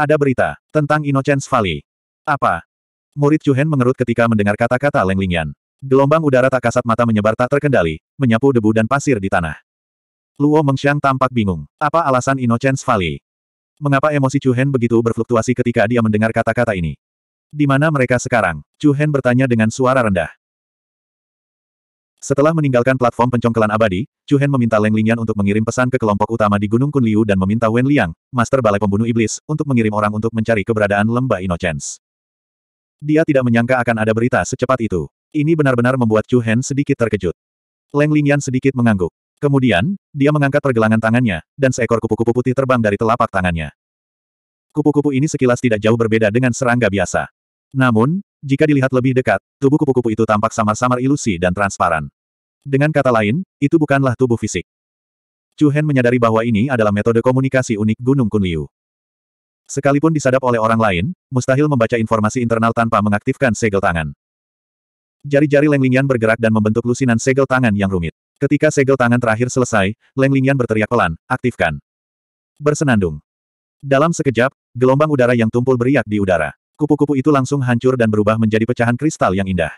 Ada berita tentang Innocence Valley. Apa? Murid Chuhen mengerut ketika mendengar kata-kata Leng Lingyan. Gelombang udara tak kasat mata menyebar tak terkendali, menyapu debu dan pasir di tanah. Luo Mengxiang tampak bingung. Apa alasan Innocence Valley? Mengapa emosi Chuhen begitu berfluktuasi ketika dia mendengar kata-kata ini? Di mana mereka sekarang? Chuhen bertanya dengan suara rendah. Setelah meninggalkan platform pencongkelan abadi, Chu Hen meminta Leng Lingyan untuk mengirim pesan ke kelompok utama di Gunung Kunliu dan meminta Wen Liang, Master Balai Pembunuh Iblis, untuk mengirim orang untuk mencari keberadaan lembah Innocence. Dia tidak menyangka akan ada berita secepat itu. Ini benar-benar membuat Chu Hen sedikit terkejut. Leng Lingyan sedikit mengangguk. Kemudian, dia mengangkat pergelangan tangannya, dan seekor kupu-kupu putih terbang dari telapak tangannya. Kupu-kupu ini sekilas tidak jauh berbeda dengan serangga biasa. Namun, jika dilihat lebih dekat, tubuh kupu-kupu itu tampak samar-samar ilusi dan transparan. Dengan kata lain, itu bukanlah tubuh fisik. Chu Hen menyadari bahwa ini adalah metode komunikasi unik Gunung Kunliu. Sekalipun disadap oleh orang lain, mustahil membaca informasi internal tanpa mengaktifkan segel tangan. Jari-jari Leng Lingyan bergerak dan membentuk lusinan segel tangan yang rumit. Ketika segel tangan terakhir selesai, Leng Lingyan berteriak pelan, aktifkan. Bersenandung. Dalam sekejap, gelombang udara yang tumpul beriak di udara kupu-kupu itu langsung hancur dan berubah menjadi pecahan kristal yang indah.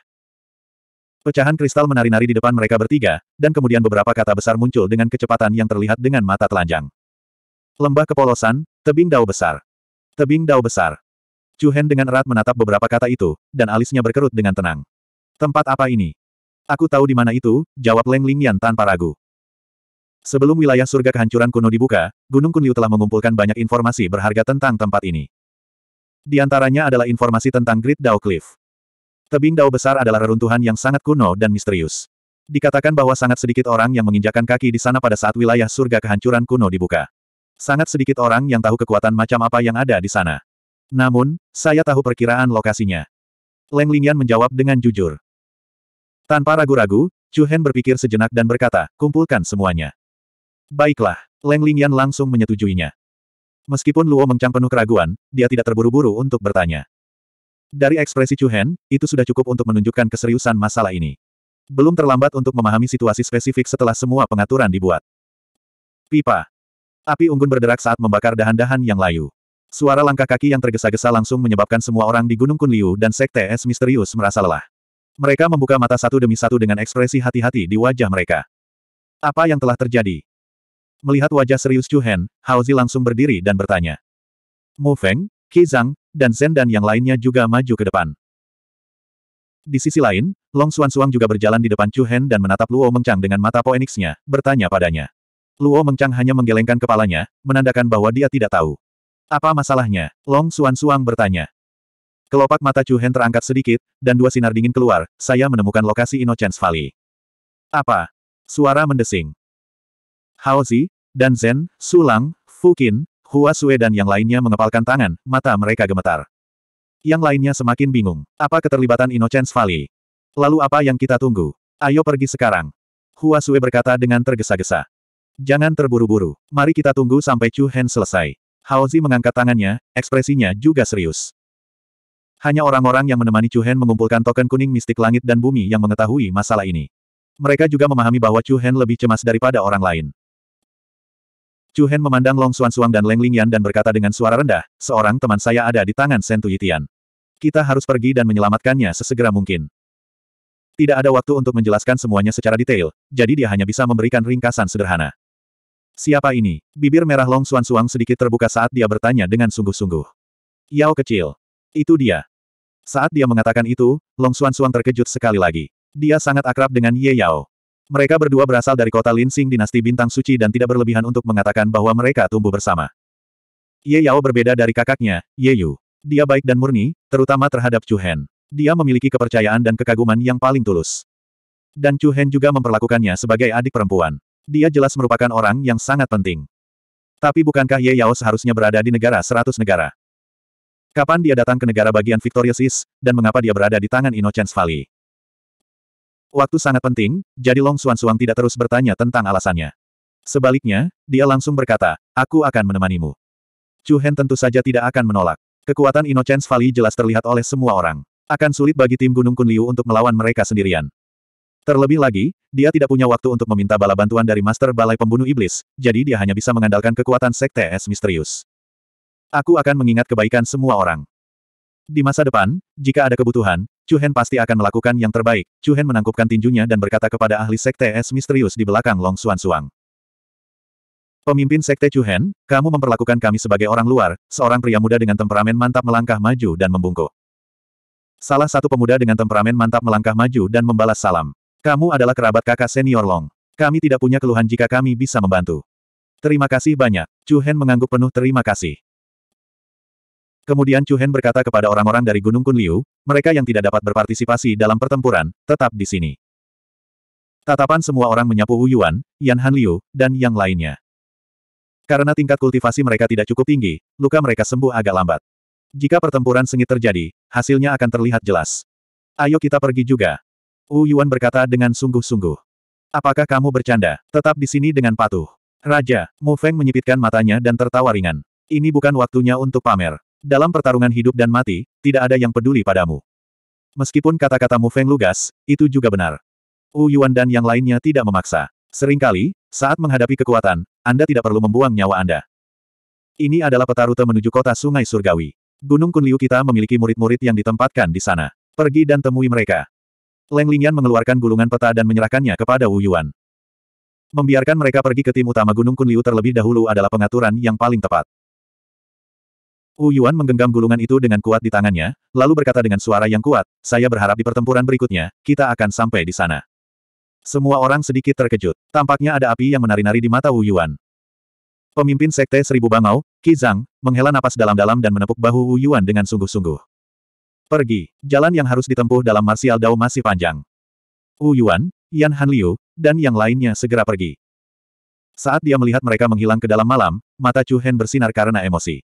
Pecahan kristal menari-nari di depan mereka bertiga, dan kemudian beberapa kata besar muncul dengan kecepatan yang terlihat dengan mata telanjang. Lembah kepolosan, tebing dao besar. Tebing dao besar. Chu Hen dengan erat menatap beberapa kata itu, dan alisnya berkerut dengan tenang. Tempat apa ini? Aku tahu di mana itu, jawab Leng Lingyan tanpa ragu. Sebelum wilayah surga kehancuran kuno dibuka, Gunung Kunliu telah mengumpulkan banyak informasi berharga tentang tempat ini. Di antaranya adalah informasi tentang Great Dao Cliff. Tebing Dao besar adalah reruntuhan yang sangat kuno dan misterius. Dikatakan bahwa sangat sedikit orang yang menginjakan kaki di sana pada saat wilayah surga kehancuran kuno dibuka. Sangat sedikit orang yang tahu kekuatan macam apa yang ada di sana. Namun, saya tahu perkiraan lokasinya. Leng Lingyan menjawab dengan jujur. Tanpa ragu-ragu, Chu Hen berpikir sejenak dan berkata, kumpulkan semuanya. Baiklah, Leng Lingyan langsung menyetujuinya. Meskipun Luo Mengcang penuh keraguan, dia tidak terburu-buru untuk bertanya. Dari ekspresi Chu Hen, itu sudah cukup untuk menunjukkan keseriusan masalah ini. Belum terlambat untuk memahami situasi spesifik setelah semua pengaturan dibuat. Pipa. Api unggun berderak saat membakar dahan-dahan yang layu. Suara langkah kaki yang tergesa-gesa langsung menyebabkan semua orang di Gunung Kunliu dan Sekte Es misterius merasa lelah. Mereka membuka mata satu demi satu dengan ekspresi hati-hati di wajah mereka. Apa yang telah terjadi? Melihat wajah serius Chu Han, Haozi langsung berdiri dan bertanya. Mu Feng, Qi Zhang, dan Zhen dan yang lainnya juga maju ke depan. Di sisi lain, Long Xuan Xuan juga berjalan di depan Chu Hen dan menatap Luo Mengchang dengan mata poeniksnya, bertanya padanya. Luo Mengchang hanya menggelengkan kepalanya, menandakan bahwa dia tidak tahu. Apa masalahnya? Long Xuan Xuan bertanya. Kelopak mata Chu Hen terangkat sedikit, dan dua sinar dingin keluar, saya menemukan lokasi Innocence Valley. Apa? Suara mendesing. Haozi, dan Zen, Sulang, Fukin, Hua Sue dan yang lainnya mengepalkan tangan, mata mereka gemetar. Yang lainnya semakin bingung. Apa keterlibatan Innocence Valley? Lalu apa yang kita tunggu? Ayo pergi sekarang. Hua Sue berkata dengan tergesa-gesa. Jangan terburu-buru. Mari kita tunggu sampai Chu Hen selesai. Haozi mengangkat tangannya, ekspresinya juga serius. Hanya orang-orang yang menemani Chu Hen mengumpulkan token kuning mistik langit dan bumi yang mengetahui masalah ini. Mereka juga memahami bahwa Chu Hen lebih cemas daripada orang lain. Chu Hen memandang Long Xuan Suang dan Leng Lingyan dan berkata dengan suara rendah, seorang teman saya ada di tangan Sen Tuyitian. Kita harus pergi dan menyelamatkannya sesegera mungkin. Tidak ada waktu untuk menjelaskan semuanya secara detail, jadi dia hanya bisa memberikan ringkasan sederhana. Siapa ini? Bibir merah Long Xuan Suang sedikit terbuka saat dia bertanya dengan sungguh-sungguh. Yao kecil. Itu dia. Saat dia mengatakan itu, Long Xuan Suang terkejut sekali lagi. Dia sangat akrab dengan Ye Yao. Mereka berdua berasal dari kota Linsing dinasti bintang suci dan tidak berlebihan untuk mengatakan bahwa mereka tumbuh bersama. Ye Yao berbeda dari kakaknya, Ye Yu. Dia baik dan murni, terutama terhadap Chu Hen. Dia memiliki kepercayaan dan kekaguman yang paling tulus. Dan Chu Hen juga memperlakukannya sebagai adik perempuan. Dia jelas merupakan orang yang sangat penting. Tapi bukankah Ye Yao seharusnya berada di negara seratus negara? Kapan dia datang ke negara bagian Victorious East, dan mengapa dia berada di tangan Innocence Valley? Waktu sangat penting, jadi Long Suan Suang tidak terus bertanya tentang alasannya. Sebaliknya, dia langsung berkata, aku akan menemanimu. Chu Hen tentu saja tidak akan menolak. Kekuatan Innocence Valley jelas terlihat oleh semua orang. Akan sulit bagi tim Gunung Kun Liu untuk melawan mereka sendirian. Terlebih lagi, dia tidak punya waktu untuk meminta bala bantuan dari Master Balai Pembunuh Iblis, jadi dia hanya bisa mengandalkan kekuatan Sekte Es Misterius. Aku akan mengingat kebaikan semua orang. Di masa depan, jika ada kebutuhan, Chu Hen pasti akan melakukan yang terbaik. Chu Hen menangkupkan tinjunya dan berkata kepada ahli sekte es misterius di belakang Long Suan Suang. Pemimpin sekte Chu Hen, kamu memperlakukan kami sebagai orang luar, seorang pria muda dengan temperamen mantap melangkah maju dan membungkuk. Salah satu pemuda dengan temperamen mantap melangkah maju dan membalas salam. Kamu adalah kerabat kakak senior Long. Kami tidak punya keluhan jika kami bisa membantu. Terima kasih banyak. Chu Hen mengangguk penuh terima kasih. Kemudian Chu Hen berkata kepada orang-orang dari Gunung Kunliu, mereka yang tidak dapat berpartisipasi dalam pertempuran, tetap di sini. Tatapan semua orang menyapu Wu Yuan, Yan Han Liu, dan yang lainnya. Karena tingkat kultivasi mereka tidak cukup tinggi, luka mereka sembuh agak lambat. Jika pertempuran sengit terjadi, hasilnya akan terlihat jelas. Ayo kita pergi juga. Wu Yuan berkata dengan sungguh-sungguh. Apakah kamu bercanda? Tetap di sini dengan patuh. Raja, Mu Feng menyipitkan matanya dan tertawa ringan. Ini bukan waktunya untuk pamer. Dalam pertarungan hidup dan mati, tidak ada yang peduli padamu. Meskipun kata-katamu Feng Lugas, itu juga benar. Wu Yuan dan yang lainnya tidak memaksa. Seringkali, saat menghadapi kekuatan, Anda tidak perlu membuang nyawa Anda. Ini adalah peta rute menuju kota Sungai Surgawi. Gunung Kunliu kita memiliki murid-murid yang ditempatkan di sana. Pergi dan temui mereka. Leng Lingyan mengeluarkan gulungan peta dan menyerahkannya kepada Wu Yuan. Membiarkan mereka pergi ke tim utama Gunung Kunliu terlebih dahulu adalah pengaturan yang paling tepat. Wu Yuan menggenggam gulungan itu dengan kuat di tangannya, lalu berkata dengan suara yang kuat, saya berharap di pertempuran berikutnya, kita akan sampai di sana. Semua orang sedikit terkejut. Tampaknya ada api yang menari-nari di mata Wu Yuan. Pemimpin Sekte Seribu Bangau, Qi Zhang, menghela napas dalam-dalam dan menepuk bahu Wu Yuan dengan sungguh-sungguh. Pergi, jalan yang harus ditempuh dalam Martial Dao masih panjang. Wu Yuan, Yan Han Liu, dan yang lainnya segera pergi. Saat dia melihat mereka menghilang ke dalam malam, mata Chu Hen bersinar karena emosi.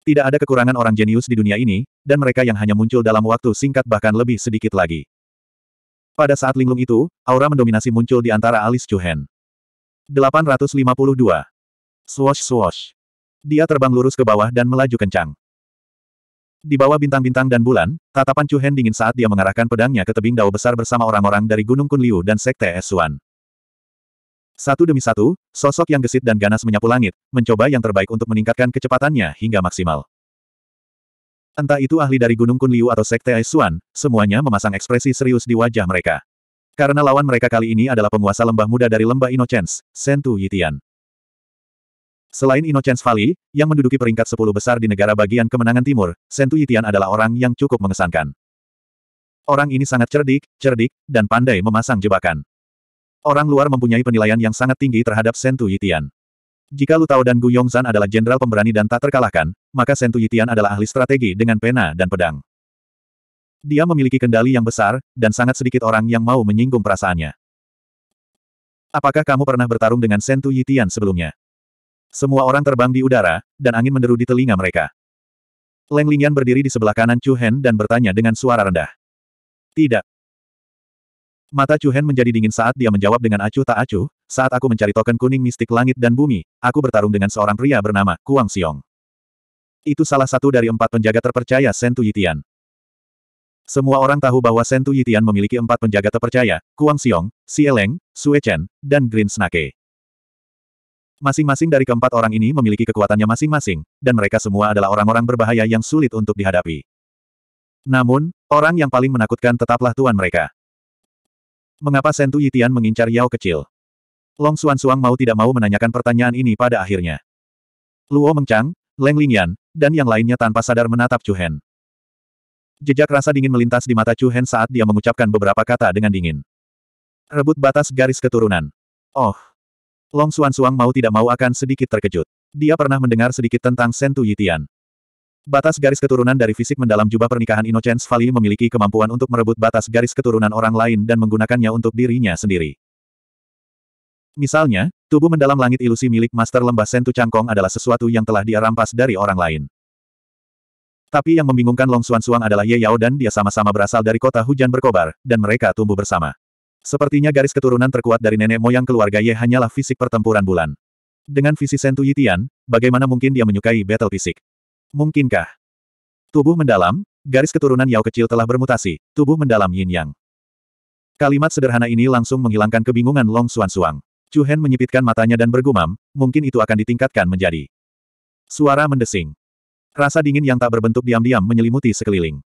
Tidak ada kekurangan orang jenius di dunia ini, dan mereka yang hanya muncul dalam waktu singkat bahkan lebih sedikit lagi. Pada saat linglung itu, aura mendominasi muncul di antara alis Chu Hen. 852. Swash swash. Dia terbang lurus ke bawah dan melaju kencang. Di bawah bintang-bintang dan bulan, tatapan Chuhen dingin saat dia mengarahkan pedangnya ke tebing dao besar bersama orang-orang dari Gunung Kunliu dan Sekte Esuan. Satu demi satu, sosok yang gesit dan ganas menyapu langit, mencoba yang terbaik untuk meningkatkan kecepatannya hingga maksimal. Entah itu ahli dari Gunung Kunliu atau Sekte Aisuan, semuanya memasang ekspresi serius di wajah mereka. Karena lawan mereka kali ini adalah penguasa lembah muda dari lembah Innocence, Sentu Yitian. Selain Innocence Valley, yang menduduki peringkat 10 besar di negara bagian kemenangan timur, Sentu Yitian adalah orang yang cukup mengesankan. Orang ini sangat cerdik, cerdik, dan pandai memasang jebakan. Orang luar mempunyai penilaian yang sangat tinggi terhadap Sentu Yitian. Jika Lu Tao dan Gu Yongzan adalah jenderal pemberani dan tak terkalahkan, maka Sentu Yitian adalah ahli strategi dengan pena dan pedang. Dia memiliki kendali yang besar, dan sangat sedikit orang yang mau menyinggung perasaannya. Apakah kamu pernah bertarung dengan Sentu Yitian sebelumnya? Semua orang terbang di udara, dan angin menderu di telinga mereka. Leng Lingyan berdiri di sebelah kanan Chu Hen dan bertanya dengan suara rendah. Tidak. Mata Chu Hen menjadi dingin saat dia menjawab dengan acuh tak acuh, saat aku mencari token kuning mistik langit dan bumi, aku bertarung dengan seorang pria bernama Kuang Xiong. Itu salah satu dari empat penjaga terpercaya Sentu Yitian. Semua orang tahu bahwa Sentu Yitian memiliki empat penjaga terpercaya, Kuang Xiong, Sieleng, Sue Chen, dan Green Snake. Masing-masing dari keempat orang ini memiliki kekuatannya masing-masing, dan mereka semua adalah orang-orang berbahaya yang sulit untuk dihadapi. Namun, orang yang paling menakutkan tetaplah tuan mereka. Mengapa Sentu Yitian mengincar Yao kecil? Long Suan Suang mau tidak mau menanyakan pertanyaan ini pada akhirnya. Luo Mengchang, Leng Lingyan, dan yang lainnya tanpa sadar menatap Chu Hen. Jejak rasa dingin melintas di mata Chu Hen saat dia mengucapkan beberapa kata dengan dingin. Rebut batas garis keturunan. Oh. Long Suan Suang mau tidak mau akan sedikit terkejut. Dia pernah mendengar sedikit tentang Sentu Yitian. Batas garis keturunan dari fisik mendalam jubah pernikahan Innocence Valley memiliki kemampuan untuk merebut batas garis keturunan orang lain dan menggunakannya untuk dirinya sendiri. Misalnya, tubuh mendalam langit ilusi milik Master Lembah Sentu Cangkong adalah sesuatu yang telah dia rampas dari orang lain. Tapi yang membingungkan Long Suan Suang adalah Ye Yao dan dia sama-sama berasal dari kota hujan berkobar, dan mereka tumbuh bersama. Sepertinya garis keturunan terkuat dari nenek moyang keluarga Ye hanyalah fisik pertempuran bulan. Dengan visi Sentu Yitian, bagaimana mungkin dia menyukai battle fisik? Mungkinkah? Tubuh mendalam, garis keturunan Yao kecil telah bermutasi, tubuh mendalam yin yang. Kalimat sederhana ini langsung menghilangkan kebingungan Long Xuan Suang. Chu Hen menyipitkan matanya dan bergumam, mungkin itu akan ditingkatkan menjadi. Suara mendesing. Rasa dingin yang tak berbentuk diam-diam menyelimuti sekeliling.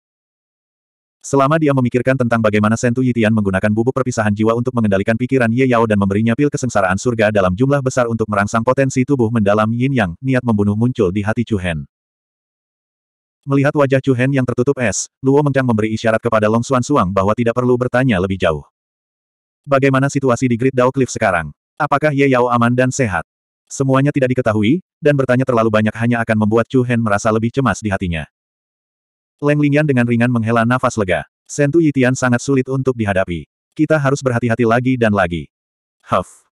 Selama dia memikirkan tentang bagaimana Sentu Yitian menggunakan bubuk perpisahan jiwa untuk mengendalikan pikiran Ye Yao dan memberinya pil kesengsaraan surga dalam jumlah besar untuk merangsang potensi tubuh mendalam yin yang, niat membunuh muncul di hati Chu Hen. Melihat wajah Chu Hen yang tertutup es, Luo Mengchang memberi isyarat kepada Long Xuan Suang bahwa tidak perlu bertanya lebih jauh. Bagaimana situasi di Great Dao Cliff sekarang? Apakah Ye Yao aman dan sehat? Semuanya tidak diketahui, dan bertanya terlalu banyak hanya akan membuat Chu Hen merasa lebih cemas di hatinya. Leng Lingyan dengan ringan menghela nafas lega. Sentu Yitian sangat sulit untuk dihadapi. Kita harus berhati-hati lagi dan lagi. Huff.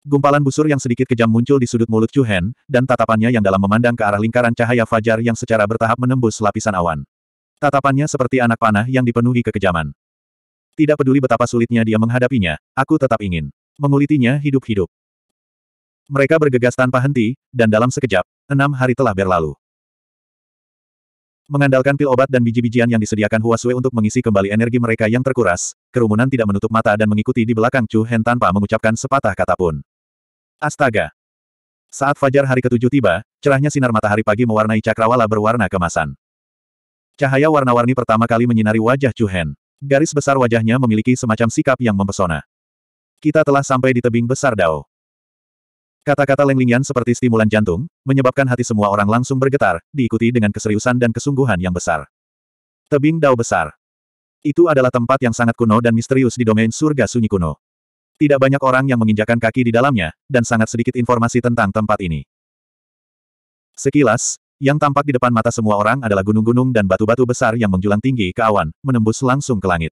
Gumpalan busur yang sedikit kejam muncul di sudut mulut Chu Hen, dan tatapannya yang dalam memandang ke arah lingkaran cahaya fajar yang secara bertahap menembus lapisan awan. Tatapannya seperti anak panah yang dipenuhi kekejaman. Tidak peduli betapa sulitnya dia menghadapinya, aku tetap ingin mengulitinya hidup-hidup. Mereka bergegas tanpa henti, dan dalam sekejap, enam hari telah berlalu. Mengandalkan pil obat dan biji-bijian yang disediakan Huasue untuk mengisi kembali energi mereka yang terkuras, kerumunan tidak menutup mata dan mengikuti di belakang Chu Hen tanpa mengucapkan sepatah kata pun. Astaga! Saat fajar hari ketujuh tiba, cerahnya sinar matahari pagi mewarnai cakrawala berwarna kemasan. Cahaya warna-warni pertama kali menyinari wajah Chu Hen. Garis besar wajahnya memiliki semacam sikap yang mempesona. Kita telah sampai di tebing besar Dao. Kata-kata Leng Lingyan seperti stimulan jantung, menyebabkan hati semua orang langsung bergetar, diikuti dengan keseriusan dan kesungguhan yang besar. Tebing Dao Besar Itu adalah tempat yang sangat kuno dan misterius di domain surga sunyi kuno. Tidak banyak orang yang menginjakan kaki di dalamnya, dan sangat sedikit informasi tentang tempat ini. Sekilas, yang tampak di depan mata semua orang adalah gunung-gunung dan batu-batu besar yang menjulang tinggi ke awan, menembus langsung ke langit.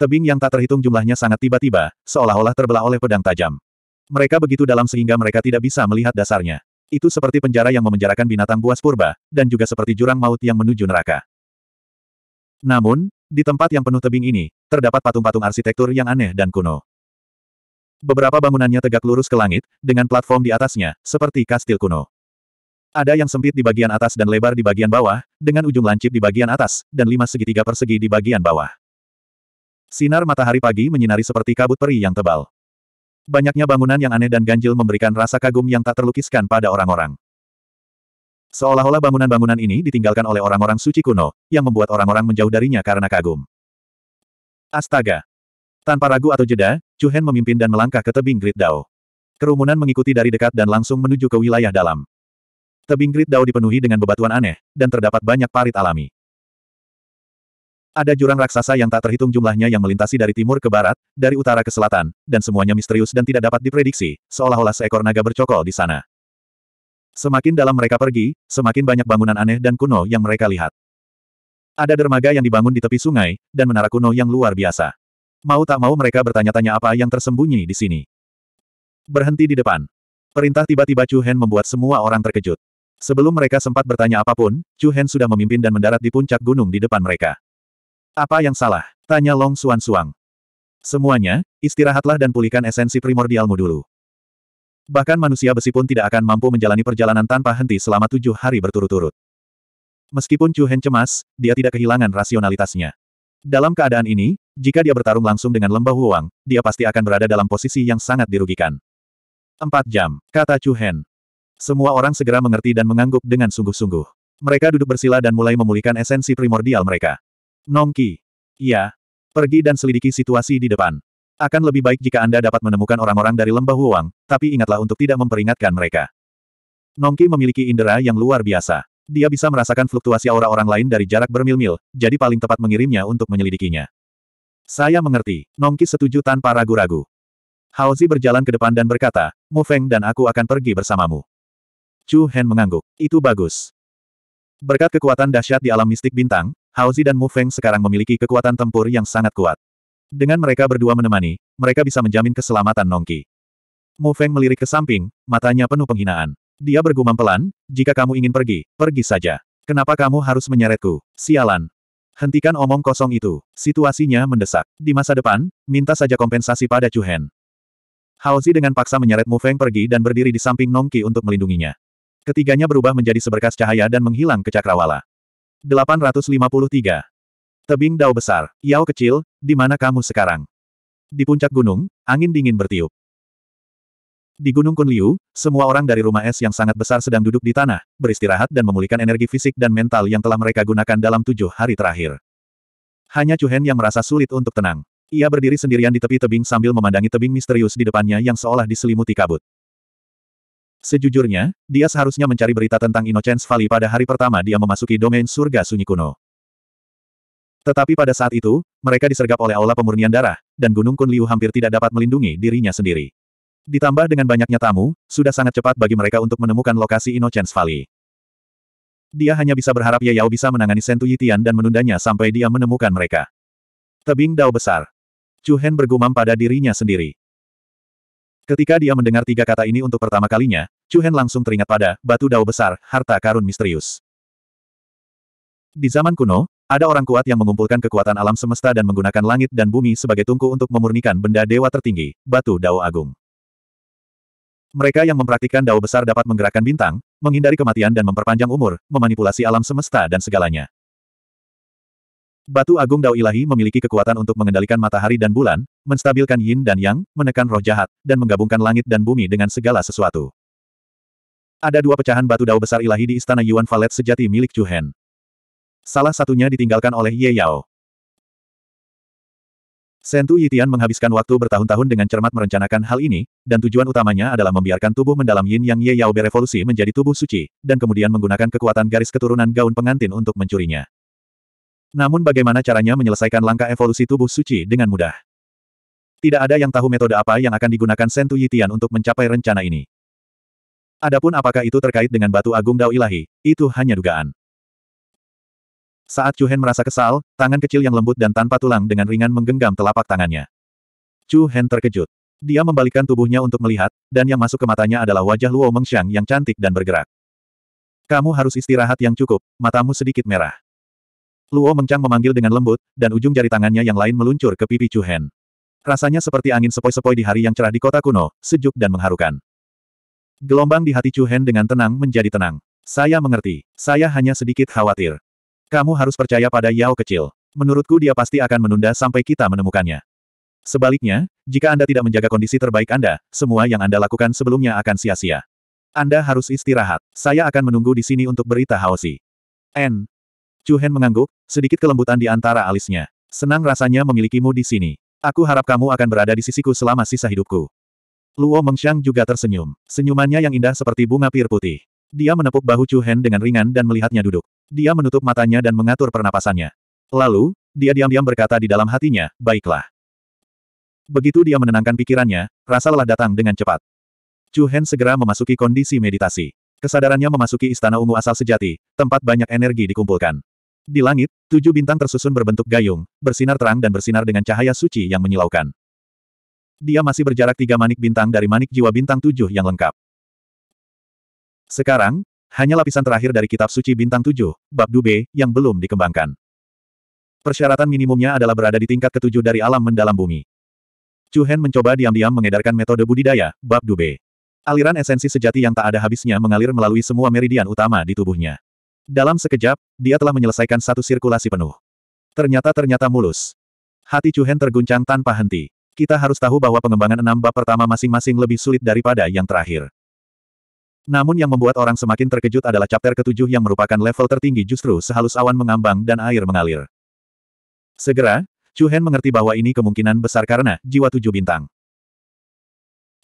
Tebing yang tak terhitung jumlahnya sangat tiba-tiba, seolah-olah terbelah oleh pedang tajam. Mereka begitu dalam sehingga mereka tidak bisa melihat dasarnya. Itu seperti penjara yang memenjarakan binatang buas purba, dan juga seperti jurang maut yang menuju neraka. Namun, di tempat yang penuh tebing ini, terdapat patung-patung arsitektur yang aneh dan kuno. Beberapa bangunannya tegak lurus ke langit, dengan platform di atasnya, seperti kastil kuno. Ada yang sempit di bagian atas dan lebar di bagian bawah, dengan ujung lancip di bagian atas, dan lima segitiga persegi di bagian bawah. Sinar matahari pagi menyinari seperti kabut peri yang tebal. Banyaknya bangunan yang aneh dan ganjil memberikan rasa kagum yang tak terlukiskan pada orang-orang. Seolah-olah bangunan-bangunan ini ditinggalkan oleh orang-orang suci kuno, yang membuat orang-orang menjauh darinya karena kagum. Astaga! Tanpa ragu atau jeda, Chuhen memimpin dan melangkah ke tebing Great Dao. Kerumunan mengikuti dari dekat dan langsung menuju ke wilayah dalam. Tebing Great Dao dipenuhi dengan bebatuan aneh, dan terdapat banyak parit alami. Ada jurang raksasa yang tak terhitung jumlahnya yang melintasi dari timur ke barat, dari utara ke selatan, dan semuanya misterius dan tidak dapat diprediksi, seolah-olah seekor naga bercokol di sana. Semakin dalam mereka pergi, semakin banyak bangunan aneh dan kuno yang mereka lihat. Ada dermaga yang dibangun di tepi sungai, dan menara kuno yang luar biasa. Mau tak mau mereka bertanya-tanya apa yang tersembunyi di sini. Berhenti di depan. Perintah tiba-tiba Chu Hen membuat semua orang terkejut. Sebelum mereka sempat bertanya apapun, Chu Hen sudah memimpin dan mendarat di puncak gunung di depan mereka. Apa yang salah? Tanya Long Suan Suang. Semuanya, istirahatlah dan pulihkan esensi primordialmu dulu. Bahkan manusia besi pun tidak akan mampu menjalani perjalanan tanpa henti selama tujuh hari berturut-turut. Meskipun Chu Hen cemas, dia tidak kehilangan rasionalitasnya. Dalam keadaan ini, jika dia bertarung langsung dengan lembah Huang, dia pasti akan berada dalam posisi yang sangat dirugikan. Empat jam, kata Chu Hen. Semua orang segera mengerti dan mengangguk dengan sungguh-sungguh. Mereka duduk bersila dan mulai memulihkan esensi primordial mereka. Nongki. Iya. Pergi dan selidiki situasi di depan. Akan lebih baik jika Anda dapat menemukan orang-orang dari lembah Huang, tapi ingatlah untuk tidak memperingatkan mereka. Nongki memiliki indera yang luar biasa. Dia bisa merasakan fluktuasi aura orang lain dari jarak bermil-mil, jadi paling tepat mengirimnya untuk menyelidikinya. Saya mengerti. Nongki setuju tanpa ragu-ragu. Haozi berjalan ke depan dan berkata, Mu Feng dan aku akan pergi bersamamu. Chu Hen mengangguk. Itu bagus. Berkat kekuatan dahsyat di alam mistik bintang, Haozi dan Mu Feng sekarang memiliki kekuatan tempur yang sangat kuat. Dengan mereka berdua menemani, mereka bisa menjamin keselamatan Nongki. Mu Feng melirik ke samping, matanya penuh penghinaan. Dia bergumam pelan, jika kamu ingin pergi, pergi saja. Kenapa kamu harus menyeretku? Sialan. Hentikan omong kosong itu. Situasinya mendesak. Di masa depan, minta saja kompensasi pada Chu Hen. Haozi dengan paksa menyeret Mu Feng pergi dan berdiri di samping Nongki untuk melindunginya. Ketiganya berubah menjadi seberkas cahaya dan menghilang ke cakrawala. 853. Tebing Dao Besar, Yao Kecil, di mana kamu sekarang? Di puncak gunung, angin dingin bertiup. Di Gunung Kunliu, semua orang dari rumah es yang sangat besar sedang duduk di tanah, beristirahat dan memulihkan energi fisik dan mental yang telah mereka gunakan dalam tujuh hari terakhir. Hanya Chuhen yang merasa sulit untuk tenang. Ia berdiri sendirian di tepi tebing sambil memandangi tebing misterius di depannya yang seolah diselimuti kabut. Sejujurnya, dia seharusnya mencari berita tentang Innocence Valley pada hari pertama dia memasuki domain surga sunyi kuno. Tetapi pada saat itu, mereka disergap oleh aula pemurnian darah, dan Gunung Kunliu hampir tidak dapat melindungi dirinya sendiri. Ditambah dengan banyaknya tamu, sudah sangat cepat bagi mereka untuk menemukan lokasi Innocence Valley. Dia hanya bisa berharap Ye Yao bisa menangani Sentu Yitian dan menundanya sampai dia menemukan mereka. Tebing Dao Besar. Chu Hen bergumam pada dirinya sendiri. Ketika dia mendengar tiga kata ini untuk pertama kalinya, Chu Hen langsung teringat pada batu dao besar, harta karun misterius. Di zaman kuno, ada orang kuat yang mengumpulkan kekuatan alam semesta dan menggunakan langit dan bumi sebagai tungku untuk memurnikan benda dewa tertinggi, batu dao agung. Mereka yang mempraktikkan dao besar dapat menggerakkan bintang, menghindari kematian dan memperpanjang umur, memanipulasi alam semesta dan segalanya. Batu agung dao ilahi memiliki kekuatan untuk mengendalikan matahari dan bulan, menstabilkan yin dan yang, menekan roh jahat, dan menggabungkan langit dan bumi dengan segala sesuatu. Ada dua pecahan batu dao besar ilahi di istana Yuan Valet sejati milik Chu Hen. Salah satunya ditinggalkan oleh Ye Yao. Sentu Yitian menghabiskan waktu bertahun-tahun dengan cermat merencanakan hal ini, dan tujuan utamanya adalah membiarkan tubuh mendalam yin yang Ye Yao berevolusi menjadi tubuh suci, dan kemudian menggunakan kekuatan garis keturunan gaun pengantin untuk mencurinya. Namun bagaimana caranya menyelesaikan langkah evolusi tubuh suci dengan mudah? Tidak ada yang tahu metode apa yang akan digunakan Sentu Yitian untuk mencapai rencana ini. Adapun apakah itu terkait dengan batu agung Dao Ilahi, itu hanya dugaan. Saat Chu Hen merasa kesal, tangan kecil yang lembut dan tanpa tulang dengan ringan menggenggam telapak tangannya. Chu Hen terkejut. Dia membalikkan tubuhnya untuk melihat, dan yang masuk ke matanya adalah wajah Luo Mengxiang yang cantik dan bergerak. Kamu harus istirahat yang cukup, matamu sedikit merah. Luo Mengxiang memanggil dengan lembut, dan ujung jari tangannya yang lain meluncur ke pipi Chu Hen. Rasanya seperti angin sepoi-sepoi di hari yang cerah di kota kuno, sejuk dan mengharukan. Gelombang di hati Chu Hen dengan tenang menjadi tenang. Saya mengerti. Saya hanya sedikit khawatir. Kamu harus percaya pada Yao kecil. Menurutku dia pasti akan menunda sampai kita menemukannya. Sebaliknya, jika Anda tidak menjaga kondisi terbaik Anda, semua yang Anda lakukan sebelumnya akan sia-sia. Anda harus istirahat. Saya akan menunggu di sini untuk berita Haosi. N. Chu Hen mengangguk, sedikit kelembutan di antara alisnya. Senang rasanya memilikimu di sini. Aku harap kamu akan berada di sisiku selama sisa hidupku. Luo Mengxiang juga tersenyum. Senyumannya yang indah seperti bunga pir putih. Dia menepuk bahu Chu Hen dengan ringan dan melihatnya duduk. Dia menutup matanya dan mengatur pernapasannya. Lalu, dia diam-diam berkata di dalam hatinya, baiklah. Begitu dia menenangkan pikirannya, rasa lelah datang dengan cepat. Chu Hen segera memasuki kondisi meditasi. Kesadarannya memasuki Istana Ungu Asal Sejati, tempat banyak energi dikumpulkan. Di langit, tujuh bintang tersusun berbentuk gayung, bersinar terang dan bersinar dengan cahaya suci yang menyilaukan. Dia masih berjarak tiga manik bintang dari manik jiwa bintang tujuh yang lengkap. Sekarang, hanya lapisan terakhir dari kitab suci bintang tujuh, bab dube, yang belum dikembangkan. Persyaratan minimumnya adalah berada di tingkat ketujuh dari alam mendalam bumi. Chu Hen mencoba diam-diam mengedarkan metode budidaya, bab dube. Aliran esensi sejati yang tak ada habisnya mengalir melalui semua meridian utama di tubuhnya. Dalam sekejap, dia telah menyelesaikan satu sirkulasi penuh. Ternyata-ternyata mulus. Hati Chu Hen terguncang tanpa henti. Kita harus tahu bahwa pengembangan enam bab pertama masing-masing lebih sulit daripada yang terakhir. Namun yang membuat orang semakin terkejut adalah chapter ketujuh yang merupakan level tertinggi justru sehalus awan mengambang dan air mengalir. Segera, Chu Hen mengerti bahwa ini kemungkinan besar karena jiwa tujuh bintang.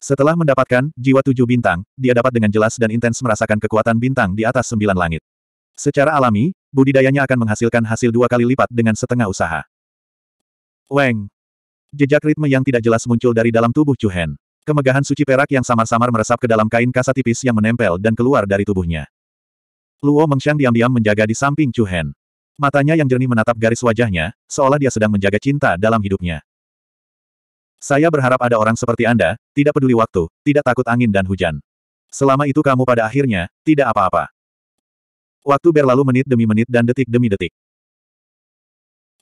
Setelah mendapatkan jiwa tujuh bintang, dia dapat dengan jelas dan intens merasakan kekuatan bintang di atas sembilan langit. Secara alami, budidayanya akan menghasilkan hasil dua kali lipat dengan setengah usaha. Weng. Jejak ritme yang tidak jelas muncul dari dalam tubuh Hen. Kemegahan suci perak yang samar-samar meresap ke dalam kain kasa tipis yang menempel dan keluar dari tubuhnya. Luo Mengxiang diam-diam menjaga di samping Hen. Matanya yang jernih menatap garis wajahnya, seolah dia sedang menjaga cinta dalam hidupnya. Saya berharap ada orang seperti Anda, tidak peduli waktu, tidak takut angin dan hujan. Selama itu kamu pada akhirnya, tidak apa-apa. Waktu berlalu menit demi menit dan detik demi detik.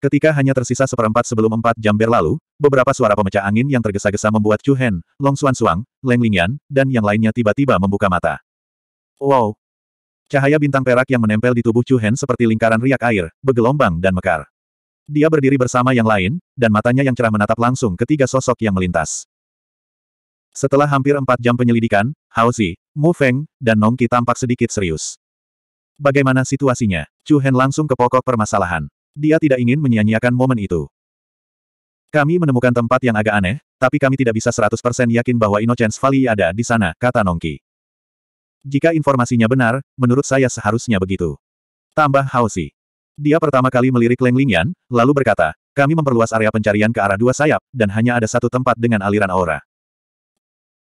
Ketika hanya tersisa seperempat sebelum empat jam berlalu, beberapa suara pemecah angin yang tergesa-gesa membuat Chu Hen, Long Xuan Suang, Leng Lingyan, dan yang lainnya tiba-tiba membuka mata. Wow! Cahaya bintang perak yang menempel di tubuh Chu Hen seperti lingkaran riak air, bergelombang dan mekar. Dia berdiri bersama yang lain, dan matanya yang cerah menatap langsung ketiga sosok yang melintas. Setelah hampir empat jam penyelidikan, Hao Zi, Mu Feng, dan Nong Nongki tampak sedikit serius. Bagaimana situasinya? Chu Hen langsung ke pokok permasalahan. Dia tidak ingin menyia-nyiakan momen itu. Kami menemukan tempat yang agak aneh, tapi kami tidak bisa 100% yakin bahwa Innocence Valley ada di sana, kata Nongki. Jika informasinya benar, menurut saya seharusnya begitu. Tambah Hausi. Dia pertama kali melirik Leng Lingyan, lalu berkata, kami memperluas area pencarian ke arah dua sayap, dan hanya ada satu tempat dengan aliran aura.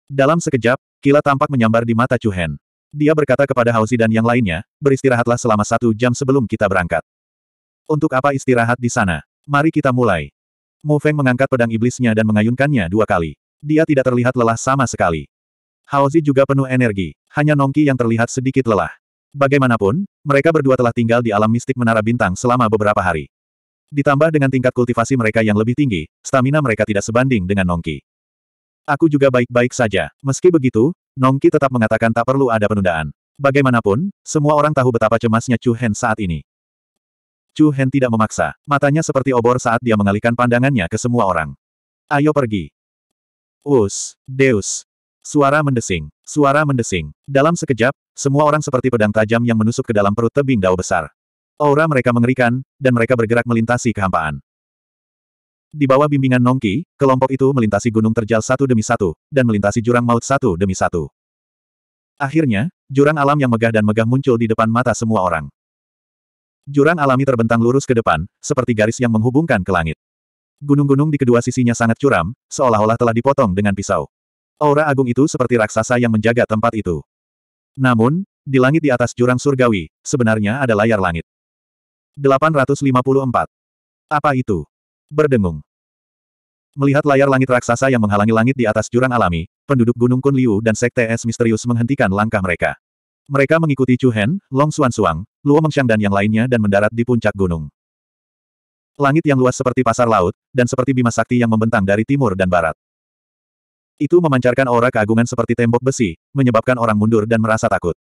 Dalam sekejap, kilat tampak menyambar di mata Chu Hen. Dia berkata kepada Hauzi dan yang lainnya, beristirahatlah selama satu jam sebelum kita berangkat. Untuk apa istirahat di sana? Mari kita mulai. Mu Feng mengangkat pedang iblisnya dan mengayunkannya dua kali. Dia tidak terlihat lelah sama sekali. Haozi juga penuh energi, hanya Nongki yang terlihat sedikit lelah. Bagaimanapun, mereka berdua telah tinggal di alam mistik menara bintang selama beberapa hari. Ditambah dengan tingkat kultivasi mereka yang lebih tinggi, stamina mereka tidak sebanding dengan Nongki. Aku juga baik-baik saja. Meski begitu, Nongki tetap mengatakan tak perlu ada penundaan. Bagaimanapun, semua orang tahu betapa cemasnya Chu Hen saat ini. Chu Hen tidak memaksa, matanya seperti obor saat dia mengalihkan pandangannya ke semua orang. Ayo pergi. Us, Deus. Suara mendesing, suara mendesing. Dalam sekejap, semua orang seperti pedang tajam yang menusuk ke dalam perut tebing dao besar. Aura mereka mengerikan, dan mereka bergerak melintasi kehampaan. Di bawah bimbingan Nongki, kelompok itu melintasi gunung terjal satu demi satu, dan melintasi jurang maut satu demi satu. Akhirnya, jurang alam yang megah dan megah muncul di depan mata semua orang. Jurang alami terbentang lurus ke depan, seperti garis yang menghubungkan ke langit. Gunung-gunung di kedua sisinya sangat curam, seolah-olah telah dipotong dengan pisau. Aura agung itu seperti raksasa yang menjaga tempat itu. Namun, di langit di atas jurang surgawi, sebenarnya ada layar langit. 854. Apa itu? berdengung. Melihat layar langit raksasa yang menghalangi langit di atas jurang alami, penduduk Gunung Kunliu dan Sekte Es misterius menghentikan langkah mereka. Mereka mengikuti Chu Hen, Long Xuan Suang, Luo Mengxiang dan yang lainnya dan mendarat di puncak gunung. Langit yang luas seperti pasar laut, dan seperti bima sakti yang membentang dari timur dan barat. Itu memancarkan aura keagungan seperti tembok besi, menyebabkan orang mundur dan merasa takut.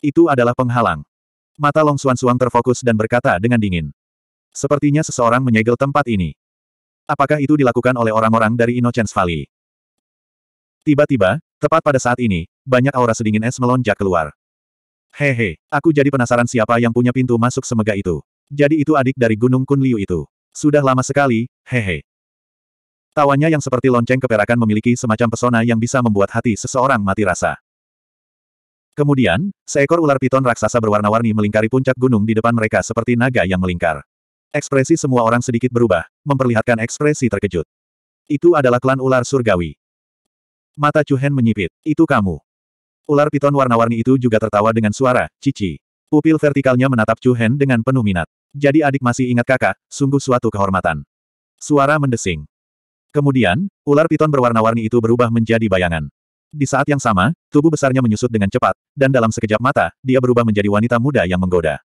Itu adalah penghalang. Mata Long Xuan Suang terfokus dan berkata dengan dingin. Sepertinya seseorang menyegel tempat ini. Apakah itu dilakukan oleh orang-orang dari Innocence Valley? Tiba-tiba, tepat pada saat ini, banyak aura sedingin es melonjak keluar. Hehe, aku jadi penasaran siapa yang punya pintu masuk semega itu. Jadi itu adik dari Gunung Kunliu itu. Sudah lama sekali, hehe. Tawanya yang seperti lonceng keperakan memiliki semacam pesona yang bisa membuat hati seseorang mati rasa. Kemudian, seekor ular piton raksasa berwarna-warni melingkari puncak gunung di depan mereka seperti naga yang melingkar. Ekspresi semua orang sedikit berubah, memperlihatkan ekspresi terkejut. Itu adalah klan ular surgawi. Mata Hen menyipit. Itu kamu. Ular piton warna-warni itu juga tertawa dengan suara, cici. Pupil vertikalnya menatap Hen dengan penuh minat. Jadi adik masih ingat kakak, sungguh suatu kehormatan. Suara mendesing. Kemudian, ular piton berwarna-warni itu berubah menjadi bayangan. Di saat yang sama, tubuh besarnya menyusut dengan cepat, dan dalam sekejap mata, dia berubah menjadi wanita muda yang menggoda.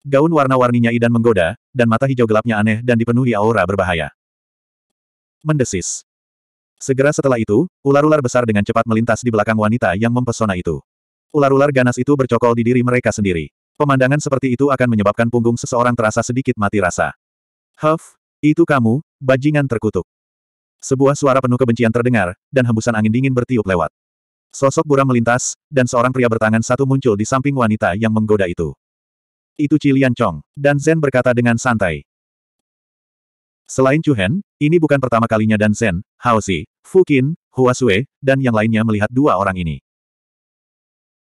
Gaun warna-warninya idan menggoda, dan mata hijau gelapnya aneh dan dipenuhi aura berbahaya. Mendesis. Segera setelah itu, ular-ular besar dengan cepat melintas di belakang wanita yang mempesona itu. Ular-ular ganas itu bercokol di diri mereka sendiri. Pemandangan seperti itu akan menyebabkan punggung seseorang terasa sedikit mati rasa. Huff, itu kamu, bajingan terkutuk. Sebuah suara penuh kebencian terdengar, dan hembusan angin dingin bertiup lewat. Sosok buram melintas, dan seorang pria bertangan satu muncul di samping wanita yang menggoda itu itu Cilian Chong, dan Zen berkata dengan santai. Selain Chuhen, ini bukan pertama kalinya dan Zen, Qin, Hua Huasue, dan yang lainnya melihat dua orang ini.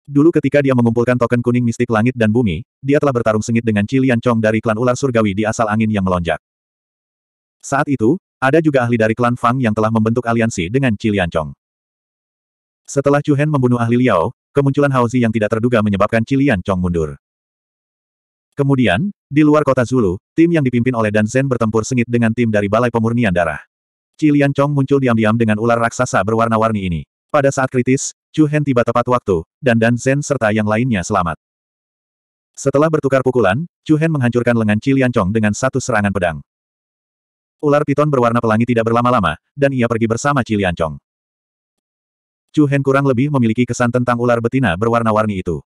Dulu ketika dia mengumpulkan token kuning mistik langit dan bumi, dia telah bertarung sengit dengan Cilian Chong dari klan ular surgawi di asal angin yang melonjak. Saat itu, ada juga ahli dari klan Fang yang telah membentuk aliansi dengan Cilian Chong. Setelah Chuhen membunuh ahli Liao, kemunculan Haozi yang tidak terduga menyebabkan Cilian Chong mundur. Kemudian, di luar kota Zulu, tim yang dipimpin oleh Dan Zen bertempur sengit dengan tim dari Balai Pemurnian Darah. Cilian Chong muncul diam-diam dengan ular raksasa berwarna-warni ini. Pada saat kritis, Chu Hen tiba tepat waktu, dan Dan Zen serta yang lainnya selamat. Setelah bertukar pukulan, Chu Hen menghancurkan lengan Cilian Chong dengan satu serangan pedang. Ular piton berwarna pelangi tidak berlama-lama, dan ia pergi bersama Cilian Chong. Chu Hen kurang lebih memiliki kesan tentang ular betina berwarna-warni itu.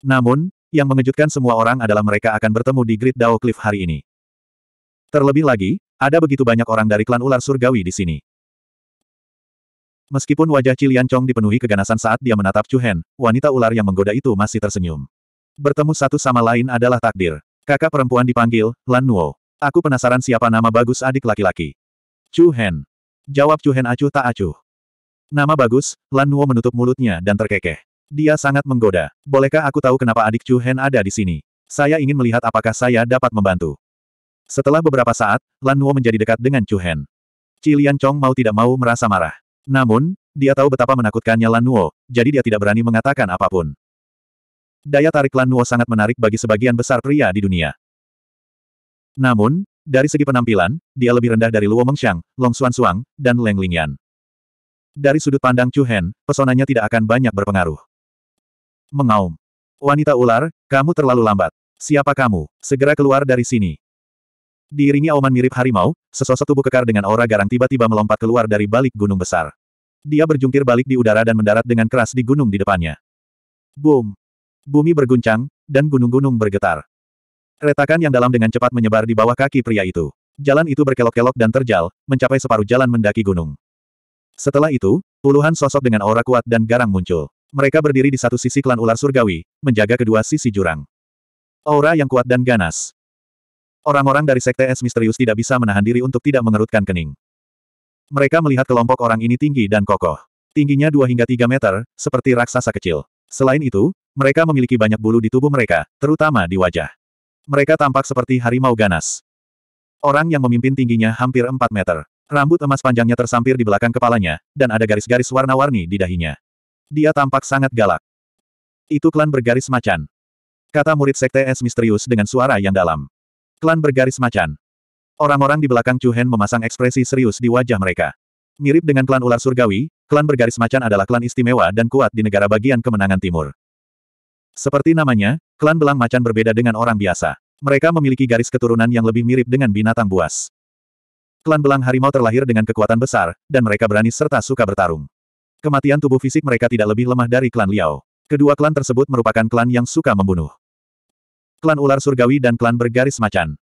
Namun, yang mengejutkan semua orang adalah mereka akan bertemu di Grid Dao Cliff hari ini. Terlebih lagi, ada begitu banyak orang dari klan ular surgawi di sini. Meskipun wajah Cilian Chong dipenuhi keganasan saat dia menatap Chu Hen, wanita ular yang menggoda itu masih tersenyum. Bertemu satu sama lain adalah takdir. Kakak perempuan dipanggil, Lan Nuo. Aku penasaran siapa nama bagus adik laki-laki. Chu Hen. Jawab Chu Hen acuh tak acuh. Nama bagus, Lan Nuo menutup mulutnya dan terkekeh. Dia sangat menggoda. Bolehkah aku tahu kenapa adik Chu Hen ada di sini? Saya ingin melihat apakah saya dapat membantu. Setelah beberapa saat, Lan Nuo menjadi dekat dengan Chu Hen. Cilian Chong mau tidak mau merasa marah. Namun, dia tahu betapa menakutkannya Lan Nuo, jadi dia tidak berani mengatakan apapun. Daya tarik Lan Nuo sangat menarik bagi sebagian besar pria di dunia. Namun, dari segi penampilan, dia lebih rendah dari Luo Mengxiang, Long Xuan Suang, dan Leng Lingyan. Dari sudut pandang Chu Hen, pesonanya tidak akan banyak berpengaruh. Mengaum. Wanita ular, kamu terlalu lambat. Siapa kamu? Segera keluar dari sini. Diiringi auman mirip harimau, sesosok tubuh kekar dengan aura garang tiba-tiba melompat keluar dari balik gunung besar. Dia berjungkir balik di udara dan mendarat dengan keras di gunung di depannya. Boom! Bumi berguncang, dan gunung-gunung bergetar. Retakan yang dalam dengan cepat menyebar di bawah kaki pria itu. Jalan itu berkelok-kelok dan terjal, mencapai separuh jalan mendaki gunung. Setelah itu, puluhan sosok dengan aura kuat dan garang muncul. Mereka berdiri di satu sisi klan ular surgawi, menjaga kedua sisi jurang. Aura yang kuat dan ganas. Orang-orang dari sekte es misterius tidak bisa menahan diri untuk tidak mengerutkan kening. Mereka melihat kelompok orang ini tinggi dan kokoh. Tingginya 2 hingga 3 meter, seperti raksasa kecil. Selain itu, mereka memiliki banyak bulu di tubuh mereka, terutama di wajah. Mereka tampak seperti harimau ganas. Orang yang memimpin tingginya hampir 4 meter. Rambut emas panjangnya tersampir di belakang kepalanya, dan ada garis-garis warna-warni di dahinya. Dia tampak sangat galak. Itu klan bergaris macan. Kata murid sekte es misterius dengan suara yang dalam. Klan bergaris macan. Orang-orang di belakang Chu Hen memasang ekspresi serius di wajah mereka. Mirip dengan klan ular surgawi, klan bergaris macan adalah klan istimewa dan kuat di negara bagian kemenangan timur. Seperti namanya, klan belang macan berbeda dengan orang biasa. Mereka memiliki garis keturunan yang lebih mirip dengan binatang buas. Klan Belang Harimau terlahir dengan kekuatan besar, dan mereka berani serta suka bertarung. Kematian tubuh fisik mereka tidak lebih lemah dari klan Liao. Kedua klan tersebut merupakan klan yang suka membunuh. Klan ular surgawi dan klan bergaris macan.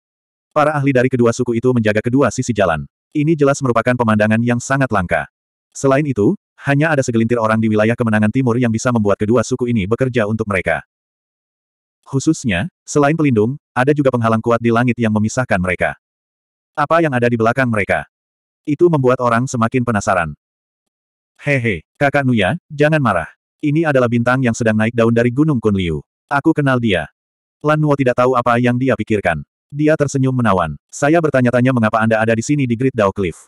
Para ahli dari kedua suku itu menjaga kedua sisi jalan. Ini jelas merupakan pemandangan yang sangat langka. Selain itu, hanya ada segelintir orang di wilayah kemenangan timur yang bisa membuat kedua suku ini bekerja untuk mereka. Khususnya, selain pelindung, ada juga penghalang kuat di langit yang memisahkan mereka. Apa yang ada di belakang mereka? Itu membuat orang semakin penasaran. Hehe, kakak Nuya, jangan marah. Ini adalah bintang yang sedang naik daun dari Gunung Kunliu. Aku kenal dia. Lan Nuo tidak tahu apa yang dia pikirkan. Dia tersenyum menawan. Saya bertanya-tanya mengapa Anda ada di sini di Great Dao Cliff.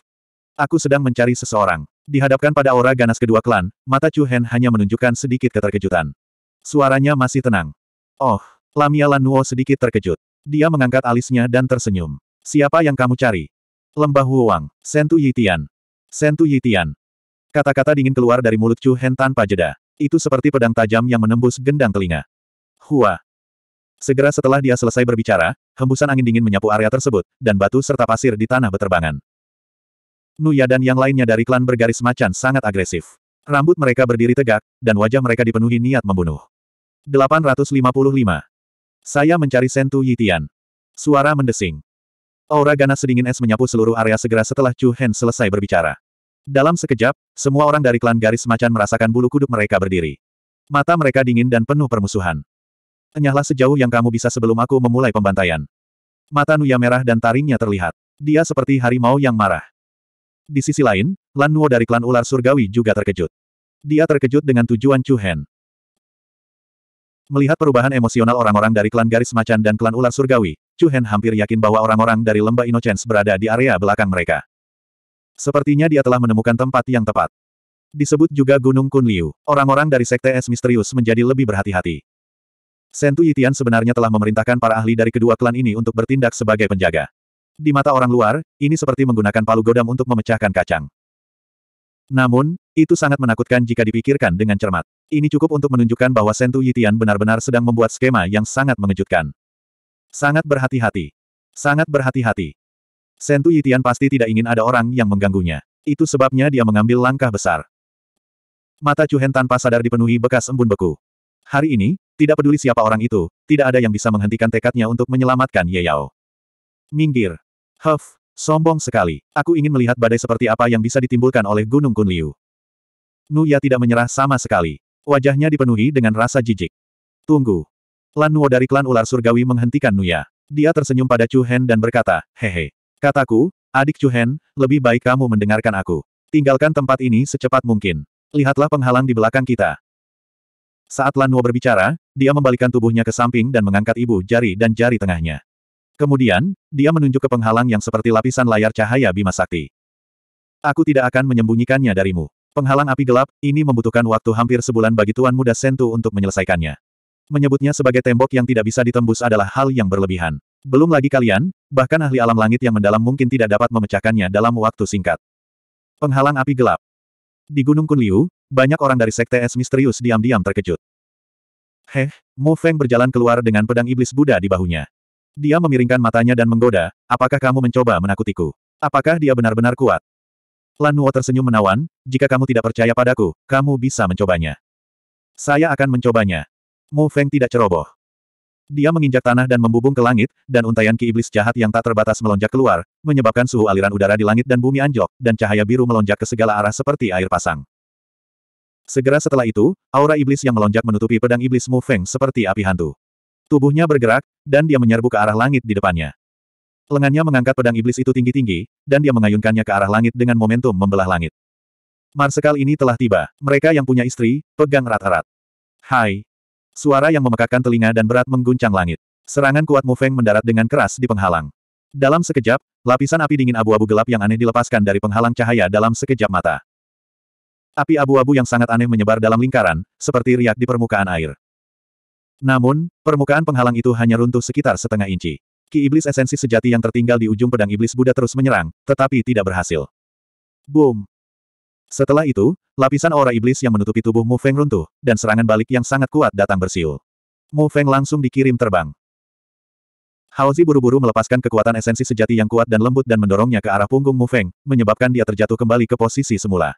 Aku sedang mencari seseorang. Dihadapkan pada aura ganas kedua klan, mata Chu Hen hanya menunjukkan sedikit keterkejutan. Suaranya masih tenang. Oh, Lamia Lan Nuo sedikit terkejut. Dia mengangkat alisnya dan tersenyum. Siapa yang kamu cari? Lembah Wang, Sentu Yitian. Sentu Yitian, Kata-kata dingin keluar dari mulut Chu Hen tanpa jeda. Itu seperti pedang tajam yang menembus gendang telinga. Hua. Segera setelah dia selesai berbicara, hembusan angin dingin menyapu area tersebut, dan batu serta pasir di tanah beterbangan. Nuya dan yang lainnya dari klan bergaris macan sangat agresif. Rambut mereka berdiri tegak, dan wajah mereka dipenuhi niat membunuh. 855. Saya mencari Sentu Yitian. Suara mendesing. Aura ganas sedingin es menyapu seluruh area segera setelah Chu Hen selesai berbicara. Dalam sekejap, semua orang dari klan garis macan merasakan bulu kuduk mereka berdiri. Mata mereka dingin dan penuh permusuhan. Enyahlah sejauh yang kamu bisa sebelum aku memulai pembantaian. Mata Nuya merah dan taringnya terlihat. Dia seperti harimau yang marah. Di sisi lain, Lan Nuo dari klan ular surgawi juga terkejut. Dia terkejut dengan tujuan Chu Hen. Melihat perubahan emosional orang-orang dari klan garis macan dan klan ular surgawi, Chu Hen hampir yakin bahwa orang-orang dari lembah Innocence berada di area belakang mereka. Sepertinya dia telah menemukan tempat yang tepat. Disebut juga Gunung Kunliu, orang-orang dari Sekte Es Misterius menjadi lebih berhati-hati. Sentu Yitian sebenarnya telah memerintahkan para ahli dari kedua klan ini untuk bertindak sebagai penjaga. Di mata orang luar, ini seperti menggunakan palu godam untuk memecahkan kacang. Namun, itu sangat menakutkan jika dipikirkan dengan cermat. Ini cukup untuk menunjukkan bahwa Sentu Yitian benar-benar sedang membuat skema yang sangat mengejutkan. Sangat berhati-hati. Sangat berhati-hati. Sentu Yitian pasti tidak ingin ada orang yang mengganggunya. Itu sebabnya dia mengambil langkah besar. Mata Chuhen tanpa sadar dipenuhi bekas embun beku. Hari ini, tidak peduli siapa orang itu, tidak ada yang bisa menghentikan tekadnya untuk menyelamatkan Ye Yao. Minggir. Huff, sombong sekali. Aku ingin melihat badai seperti apa yang bisa ditimbulkan oleh Gunung Kunliu. Nuya tidak menyerah sama sekali. Wajahnya dipenuhi dengan rasa jijik. Tunggu. Lan Nuo dari klan ular surgawi menghentikan Nuya. Dia tersenyum pada Chu Hen dan berkata, hehe, Kataku, adik Chuhen, lebih baik kamu mendengarkan aku. Tinggalkan tempat ini secepat mungkin. Lihatlah penghalang di belakang kita. Saat Lanuo berbicara, dia membalikkan tubuhnya ke samping dan mengangkat ibu jari dan jari tengahnya. Kemudian, dia menunjuk ke penghalang yang seperti lapisan layar cahaya Bima Sakti. Aku tidak akan menyembunyikannya darimu. Penghalang api gelap, ini membutuhkan waktu hampir sebulan bagi Tuan Muda Sentu untuk menyelesaikannya. Menyebutnya sebagai tembok yang tidak bisa ditembus adalah hal yang berlebihan. Belum lagi kalian, bahkan ahli alam langit yang mendalam mungkin tidak dapat memecahkannya dalam waktu singkat. Penghalang api gelap. Di Gunung Kunliu, banyak orang dari sekte es misterius diam-diam terkejut. Heh, Mo Feng berjalan keluar dengan pedang iblis Buddha di bahunya. Dia memiringkan matanya dan menggoda, apakah kamu mencoba menakutiku? Apakah dia benar-benar kuat? Lan Nuo tersenyum menawan, jika kamu tidak percaya padaku, kamu bisa mencobanya. Saya akan mencobanya. Mo Feng tidak ceroboh. Dia menginjak tanah dan membubung ke langit, dan untaian ki iblis jahat yang tak terbatas melonjak keluar, menyebabkan suhu aliran udara di langit dan bumi anjlok, dan cahaya biru melonjak ke segala arah seperti air pasang. Segera setelah itu, aura iblis yang melonjak menutupi pedang iblis Mu Feng seperti api hantu. Tubuhnya bergerak, dan dia menyerbu ke arah langit di depannya. Lengannya mengangkat pedang iblis itu tinggi-tinggi, dan dia mengayunkannya ke arah langit dengan momentum membelah langit. Marsekal ini telah tiba. Mereka yang punya istri, pegang erat-erat. Hai, Suara yang memekakkan telinga dan berat mengguncang langit. Serangan kuat Mu Feng mendarat dengan keras di penghalang. Dalam sekejap, lapisan api dingin abu-abu gelap yang aneh dilepaskan dari penghalang cahaya dalam sekejap mata. Api abu-abu yang sangat aneh menyebar dalam lingkaran, seperti riak di permukaan air. Namun, permukaan penghalang itu hanya runtuh sekitar setengah inci. Ki Iblis esensi sejati yang tertinggal di ujung pedang Iblis Buddha terus menyerang, tetapi tidak berhasil. Boom! Setelah itu, lapisan aura iblis yang menutupi tubuh Mu Feng runtuh, dan serangan balik yang sangat kuat datang bersiul. Mu Feng langsung dikirim terbang. Haozi buru-buru melepaskan kekuatan esensi sejati yang kuat dan lembut dan mendorongnya ke arah punggung Mu Feng, menyebabkan dia terjatuh kembali ke posisi semula.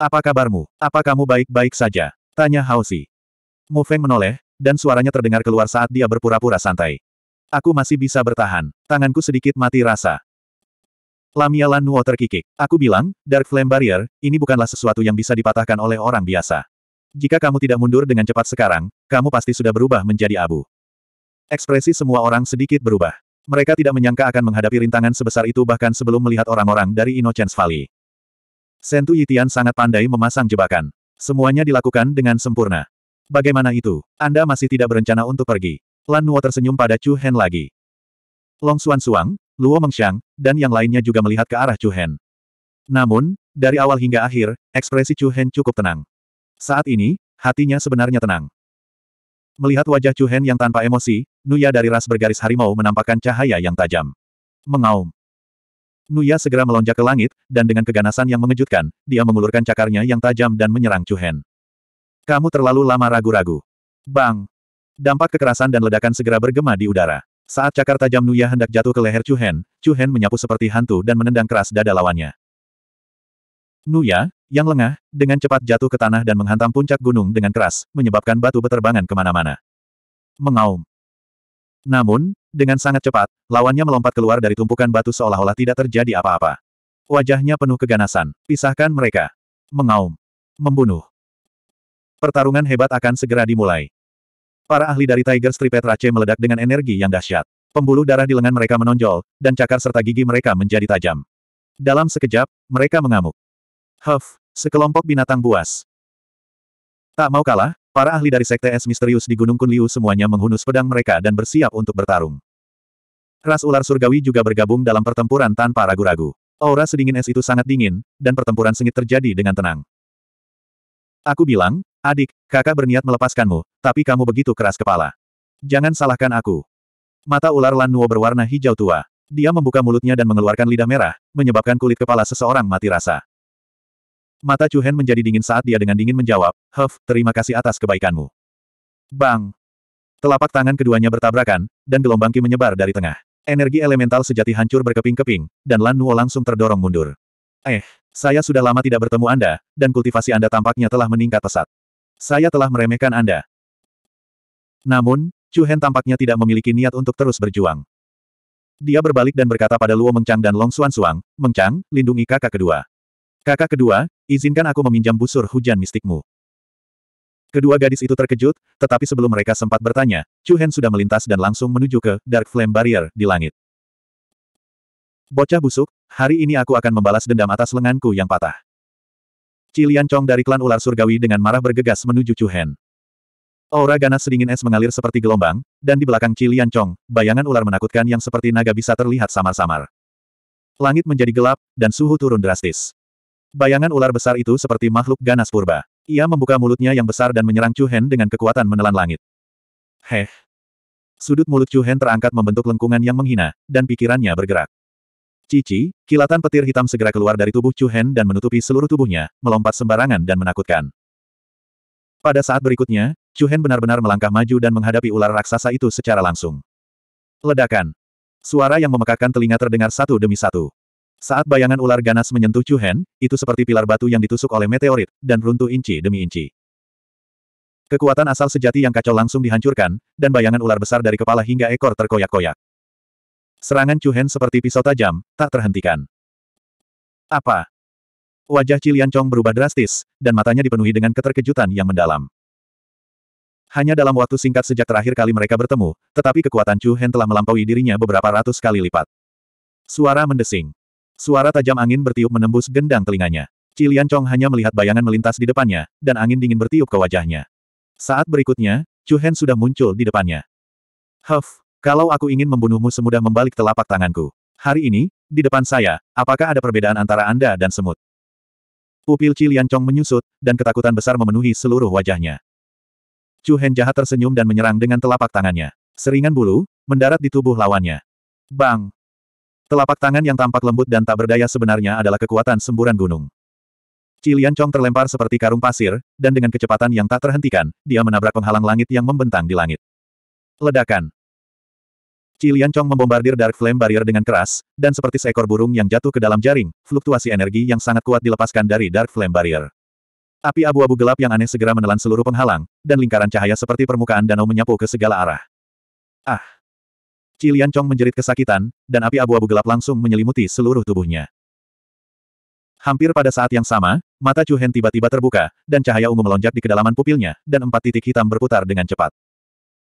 Apa kabarmu? Apa kamu baik-baik saja? Tanya Haozi. Mu Feng menoleh, dan suaranya terdengar keluar saat dia berpura-pura santai. Aku masih bisa bertahan. Tanganku sedikit mati rasa. Lamia Lan Nuo terkikik. Aku bilang, Dark Flame Barrier, ini bukanlah sesuatu yang bisa dipatahkan oleh orang biasa. Jika kamu tidak mundur dengan cepat sekarang, kamu pasti sudah berubah menjadi abu. Ekspresi semua orang sedikit berubah. Mereka tidak menyangka akan menghadapi rintangan sebesar itu bahkan sebelum melihat orang-orang dari Innocence Valley. Sentu Yitian sangat pandai memasang jebakan. Semuanya dilakukan dengan sempurna. Bagaimana itu? Anda masih tidak berencana untuk pergi. Lan Nuo tersenyum pada Chu Hen lagi. Long Suan Suang, Luo Mengxiang, dan yang lainnya juga melihat ke arah Chu Hen. Namun, dari awal hingga akhir, ekspresi Chu Hen cukup tenang. Saat ini, hatinya sebenarnya tenang. Melihat wajah Chu Hen yang tanpa emosi, Nuya dari ras bergaris harimau menampakkan cahaya yang tajam. Mengaum. Nuya segera melonjak ke langit, dan dengan keganasan yang mengejutkan, dia mengulurkan cakarnya yang tajam dan menyerang Chu Hen. Kamu terlalu lama ragu-ragu. Bang! Dampak kekerasan dan ledakan segera bergema di udara. Saat cakar tajam Nuya hendak jatuh ke leher Chuhen, Chuhen menyapu seperti hantu dan menendang keras dada lawannya. Nuya, yang lengah, dengan cepat jatuh ke tanah dan menghantam puncak gunung dengan keras, menyebabkan batu beterbangan kemana-mana. Mengaum. Namun, dengan sangat cepat, lawannya melompat keluar dari tumpukan batu seolah-olah tidak terjadi apa-apa. Wajahnya penuh keganasan. Pisahkan mereka. Mengaum. Membunuh. Pertarungan hebat akan segera dimulai. Para ahli dari Tiger Strip Rache meledak dengan energi yang dahsyat. Pembuluh darah di lengan mereka menonjol, dan cakar serta gigi mereka menjadi tajam. Dalam sekejap, mereka mengamuk. Huff, sekelompok binatang buas. Tak mau kalah, para ahli dari Sekte Es Misterius di Gunung Kunliu semuanya menghunus pedang mereka dan bersiap untuk bertarung. Ras ular surgawi juga bergabung dalam pertempuran tanpa ragu-ragu. Aura sedingin es itu sangat dingin, dan pertempuran sengit terjadi dengan tenang. Aku bilang, Adik, kakak berniat melepaskanmu, tapi kamu begitu keras kepala. Jangan salahkan aku. Mata ular Lan Nuo berwarna hijau tua. Dia membuka mulutnya dan mengeluarkan lidah merah, menyebabkan kulit kepala seseorang mati rasa. Mata Chu Hen menjadi dingin saat dia dengan dingin menjawab, Huff, terima kasih atas kebaikanmu. Bang! Telapak tangan keduanya bertabrakan, dan gelombang ki menyebar dari tengah. Energi elemental sejati hancur berkeping-keping, dan Lan Nuo langsung terdorong mundur. Eh, saya sudah lama tidak bertemu Anda, dan kultivasi Anda tampaknya telah meningkat pesat. Saya telah meremehkan Anda. Namun, Chu Hen tampaknya tidak memiliki niat untuk terus berjuang. Dia berbalik dan berkata pada Luo Mengchang dan Long Suan Suang, Mengchang, lindungi kakak kedua. Kakak kedua, izinkan aku meminjam busur hujan mistikmu. Kedua gadis itu terkejut, tetapi sebelum mereka sempat bertanya, Chu Hen sudah melintas dan langsung menuju ke Dark Flame Barrier di langit. Bocah busuk, hari ini aku akan membalas dendam atas lenganku yang patah. Cilian Chong dari klan ular surgawi dengan marah bergegas menuju Chu Hen. Aura ganas sedingin es mengalir seperti gelombang, dan di belakang Cilian Chong, bayangan ular menakutkan yang seperti naga bisa terlihat samar-samar. Langit menjadi gelap, dan suhu turun drastis. Bayangan ular besar itu seperti makhluk ganas purba. Ia membuka mulutnya yang besar dan menyerang Chu Hen dengan kekuatan menelan langit. Heh. Sudut mulut Chu Hen terangkat membentuk lengkungan yang menghina, dan pikirannya bergerak. Cici, kilatan petir hitam segera keluar dari tubuh Chu Hen dan menutupi seluruh tubuhnya, melompat sembarangan dan menakutkan. Pada saat berikutnya, Chu Hen benar-benar melangkah maju dan menghadapi ular raksasa itu secara langsung. Ledakan. Suara yang memekakkan telinga terdengar satu demi satu. Saat bayangan ular ganas menyentuh Chu Hen, itu seperti pilar batu yang ditusuk oleh meteorit, dan runtuh inci demi inci. Kekuatan asal sejati yang kacau langsung dihancurkan, dan bayangan ular besar dari kepala hingga ekor terkoyak-koyak. Serangan Chu Hen seperti pisau tajam, tak terhentikan. Apa? Wajah Cilian Chong berubah drastis, dan matanya dipenuhi dengan keterkejutan yang mendalam. Hanya dalam waktu singkat sejak terakhir kali mereka bertemu, tetapi kekuatan Chu Hen telah melampaui dirinya beberapa ratus kali lipat. Suara mendesing. Suara tajam angin bertiup menembus gendang telinganya. Cilian Chong hanya melihat bayangan melintas di depannya, dan angin dingin bertiup ke wajahnya. Saat berikutnya, Chu Hen sudah muncul di depannya. Huff, kalau aku ingin membunuhmu semudah membalik telapak tanganku. Hari ini, di depan saya, apakah ada perbedaan antara Anda dan semut? Pupil Cilian Chong menyusut, dan ketakutan besar memenuhi seluruh wajahnya. Chu Hen jahat tersenyum dan menyerang dengan telapak tangannya. Seringan bulu, mendarat di tubuh lawannya. Bang! Telapak tangan yang tampak lembut dan tak berdaya sebenarnya adalah kekuatan semburan gunung. Cilian Chong terlempar seperti karung pasir, dan dengan kecepatan yang tak terhentikan, dia menabrak penghalang langit yang membentang di langit. Ledakan. Cilian Chong membombardir Dark Flame Barrier dengan keras, dan seperti seekor burung yang jatuh ke dalam jaring, fluktuasi energi yang sangat kuat dilepaskan dari Dark Flame Barrier. Api abu-abu gelap yang aneh segera menelan seluruh penghalang, dan lingkaran cahaya seperti permukaan danau menyapu ke segala arah. Ah! Cilian Chong menjerit kesakitan, dan api abu-abu gelap langsung menyelimuti seluruh tubuhnya. Hampir pada saat yang sama, mata Chu Hen tiba-tiba terbuka, dan cahaya ungu melonjak di kedalaman pupilnya, dan empat titik hitam berputar dengan cepat.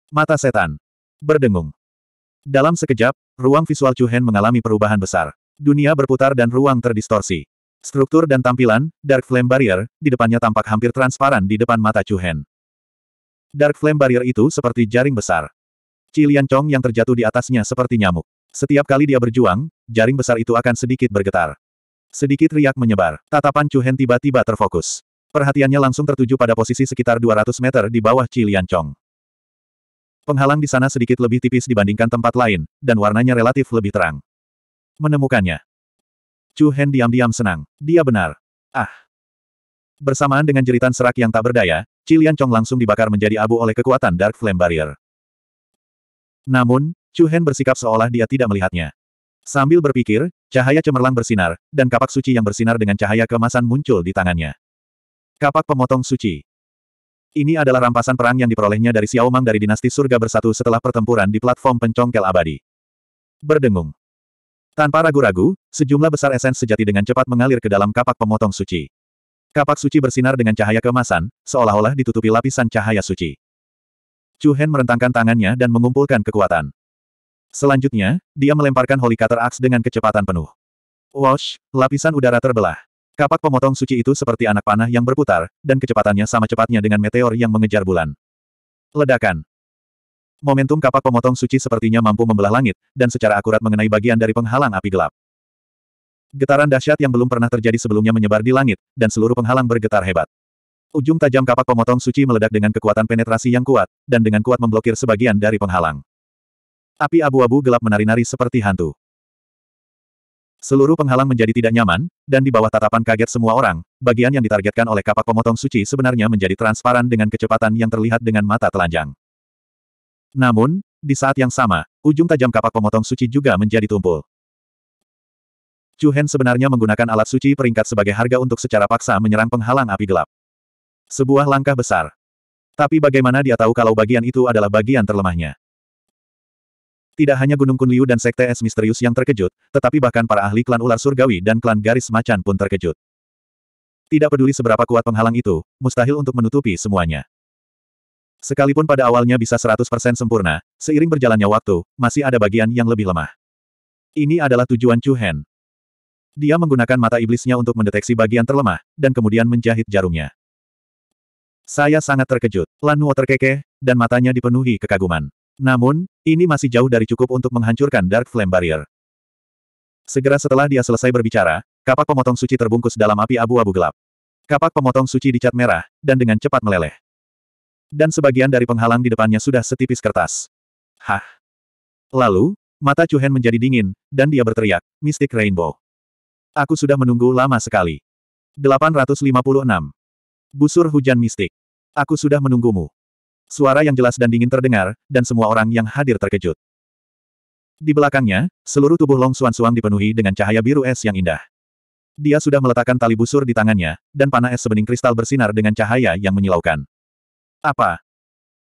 Mata setan. Berdengung. Dalam sekejap, ruang visual Chuhen mengalami perubahan besar. Dunia berputar dan ruang terdistorsi. Struktur dan tampilan, Dark Flame Barrier, di depannya tampak hampir transparan di depan mata Chuhen. Dark Flame Barrier itu seperti jaring besar. Cilian Chong yang terjatuh di atasnya seperti nyamuk. Setiap kali dia berjuang, jaring besar itu akan sedikit bergetar. Sedikit riak menyebar, tatapan Chuhen tiba-tiba terfokus. Perhatiannya langsung tertuju pada posisi sekitar 200 meter di bawah Cilian Chong. Penghalang di sana sedikit lebih tipis dibandingkan tempat lain, dan warnanya relatif lebih terang. Menemukannya. Chu Hen diam-diam senang. Dia benar. Ah. Bersamaan dengan jeritan serak yang tak berdaya, Cilian Chong langsung dibakar menjadi abu oleh kekuatan Dark Flame Barrier. Namun, Chu Hen bersikap seolah dia tidak melihatnya. Sambil berpikir, cahaya cemerlang bersinar, dan kapak suci yang bersinar dengan cahaya kemasan muncul di tangannya. Kapak pemotong suci. Ini adalah rampasan perang yang diperolehnya dari Xiao Mang dari dinasti surga bersatu setelah pertempuran di platform pencongkel abadi. Berdengung. Tanpa ragu-ragu, sejumlah besar esens sejati dengan cepat mengalir ke dalam kapak pemotong suci. Kapak suci bersinar dengan cahaya kemasan, seolah-olah ditutupi lapisan cahaya suci. Chu Hen merentangkan tangannya dan mengumpulkan kekuatan. Selanjutnya, dia melemparkan Holy Cutter Axe dengan kecepatan penuh. Wash, lapisan udara terbelah. Kapak pemotong suci itu seperti anak panah yang berputar, dan kecepatannya sama cepatnya dengan meteor yang mengejar bulan. Ledakan. Momentum kapak pemotong suci sepertinya mampu membelah langit, dan secara akurat mengenai bagian dari penghalang api gelap. Getaran dahsyat yang belum pernah terjadi sebelumnya menyebar di langit, dan seluruh penghalang bergetar hebat. Ujung tajam kapak pemotong suci meledak dengan kekuatan penetrasi yang kuat, dan dengan kuat memblokir sebagian dari penghalang. Api abu-abu gelap menari-nari seperti hantu. Seluruh penghalang menjadi tidak nyaman, dan di bawah tatapan kaget semua orang, bagian yang ditargetkan oleh kapak pemotong suci sebenarnya menjadi transparan dengan kecepatan yang terlihat dengan mata telanjang. Namun, di saat yang sama, ujung tajam kapak pemotong suci juga menjadi tumpul. Chu Hen sebenarnya menggunakan alat suci peringkat sebagai harga untuk secara paksa menyerang penghalang api gelap. Sebuah langkah besar. Tapi bagaimana dia tahu kalau bagian itu adalah bagian terlemahnya? Tidak hanya Gunung Kunliu dan Sekte Es Misterius yang terkejut, tetapi bahkan para ahli klan ular surgawi dan klan garis macan pun terkejut. Tidak peduli seberapa kuat penghalang itu, mustahil untuk menutupi semuanya. Sekalipun pada awalnya bisa 100% sempurna, seiring berjalannya waktu, masih ada bagian yang lebih lemah. Ini adalah tujuan Chu Hen. Dia menggunakan mata iblisnya untuk mendeteksi bagian terlemah, dan kemudian menjahit jarumnya. Saya sangat terkejut. Lan Nuo terkekeh, dan matanya dipenuhi kekaguman. Namun, ini masih jauh dari cukup untuk menghancurkan Dark Flame Barrier. Segera setelah dia selesai berbicara, kapak pemotong suci terbungkus dalam api abu-abu gelap. Kapak pemotong suci dicat merah, dan dengan cepat meleleh. Dan sebagian dari penghalang di depannya sudah setipis kertas. Hah. Lalu, mata Chuhen menjadi dingin, dan dia berteriak, Mystic Rainbow. Aku sudah menunggu lama sekali. 856. Busur hujan mistik. Aku sudah menunggumu. Suara yang jelas dan dingin terdengar, dan semua orang yang hadir terkejut. Di belakangnya, seluruh tubuh Long Suan Suang dipenuhi dengan cahaya biru es yang indah. Dia sudah meletakkan tali busur di tangannya, dan panah es sebening kristal bersinar dengan cahaya yang menyilaukan. Apa?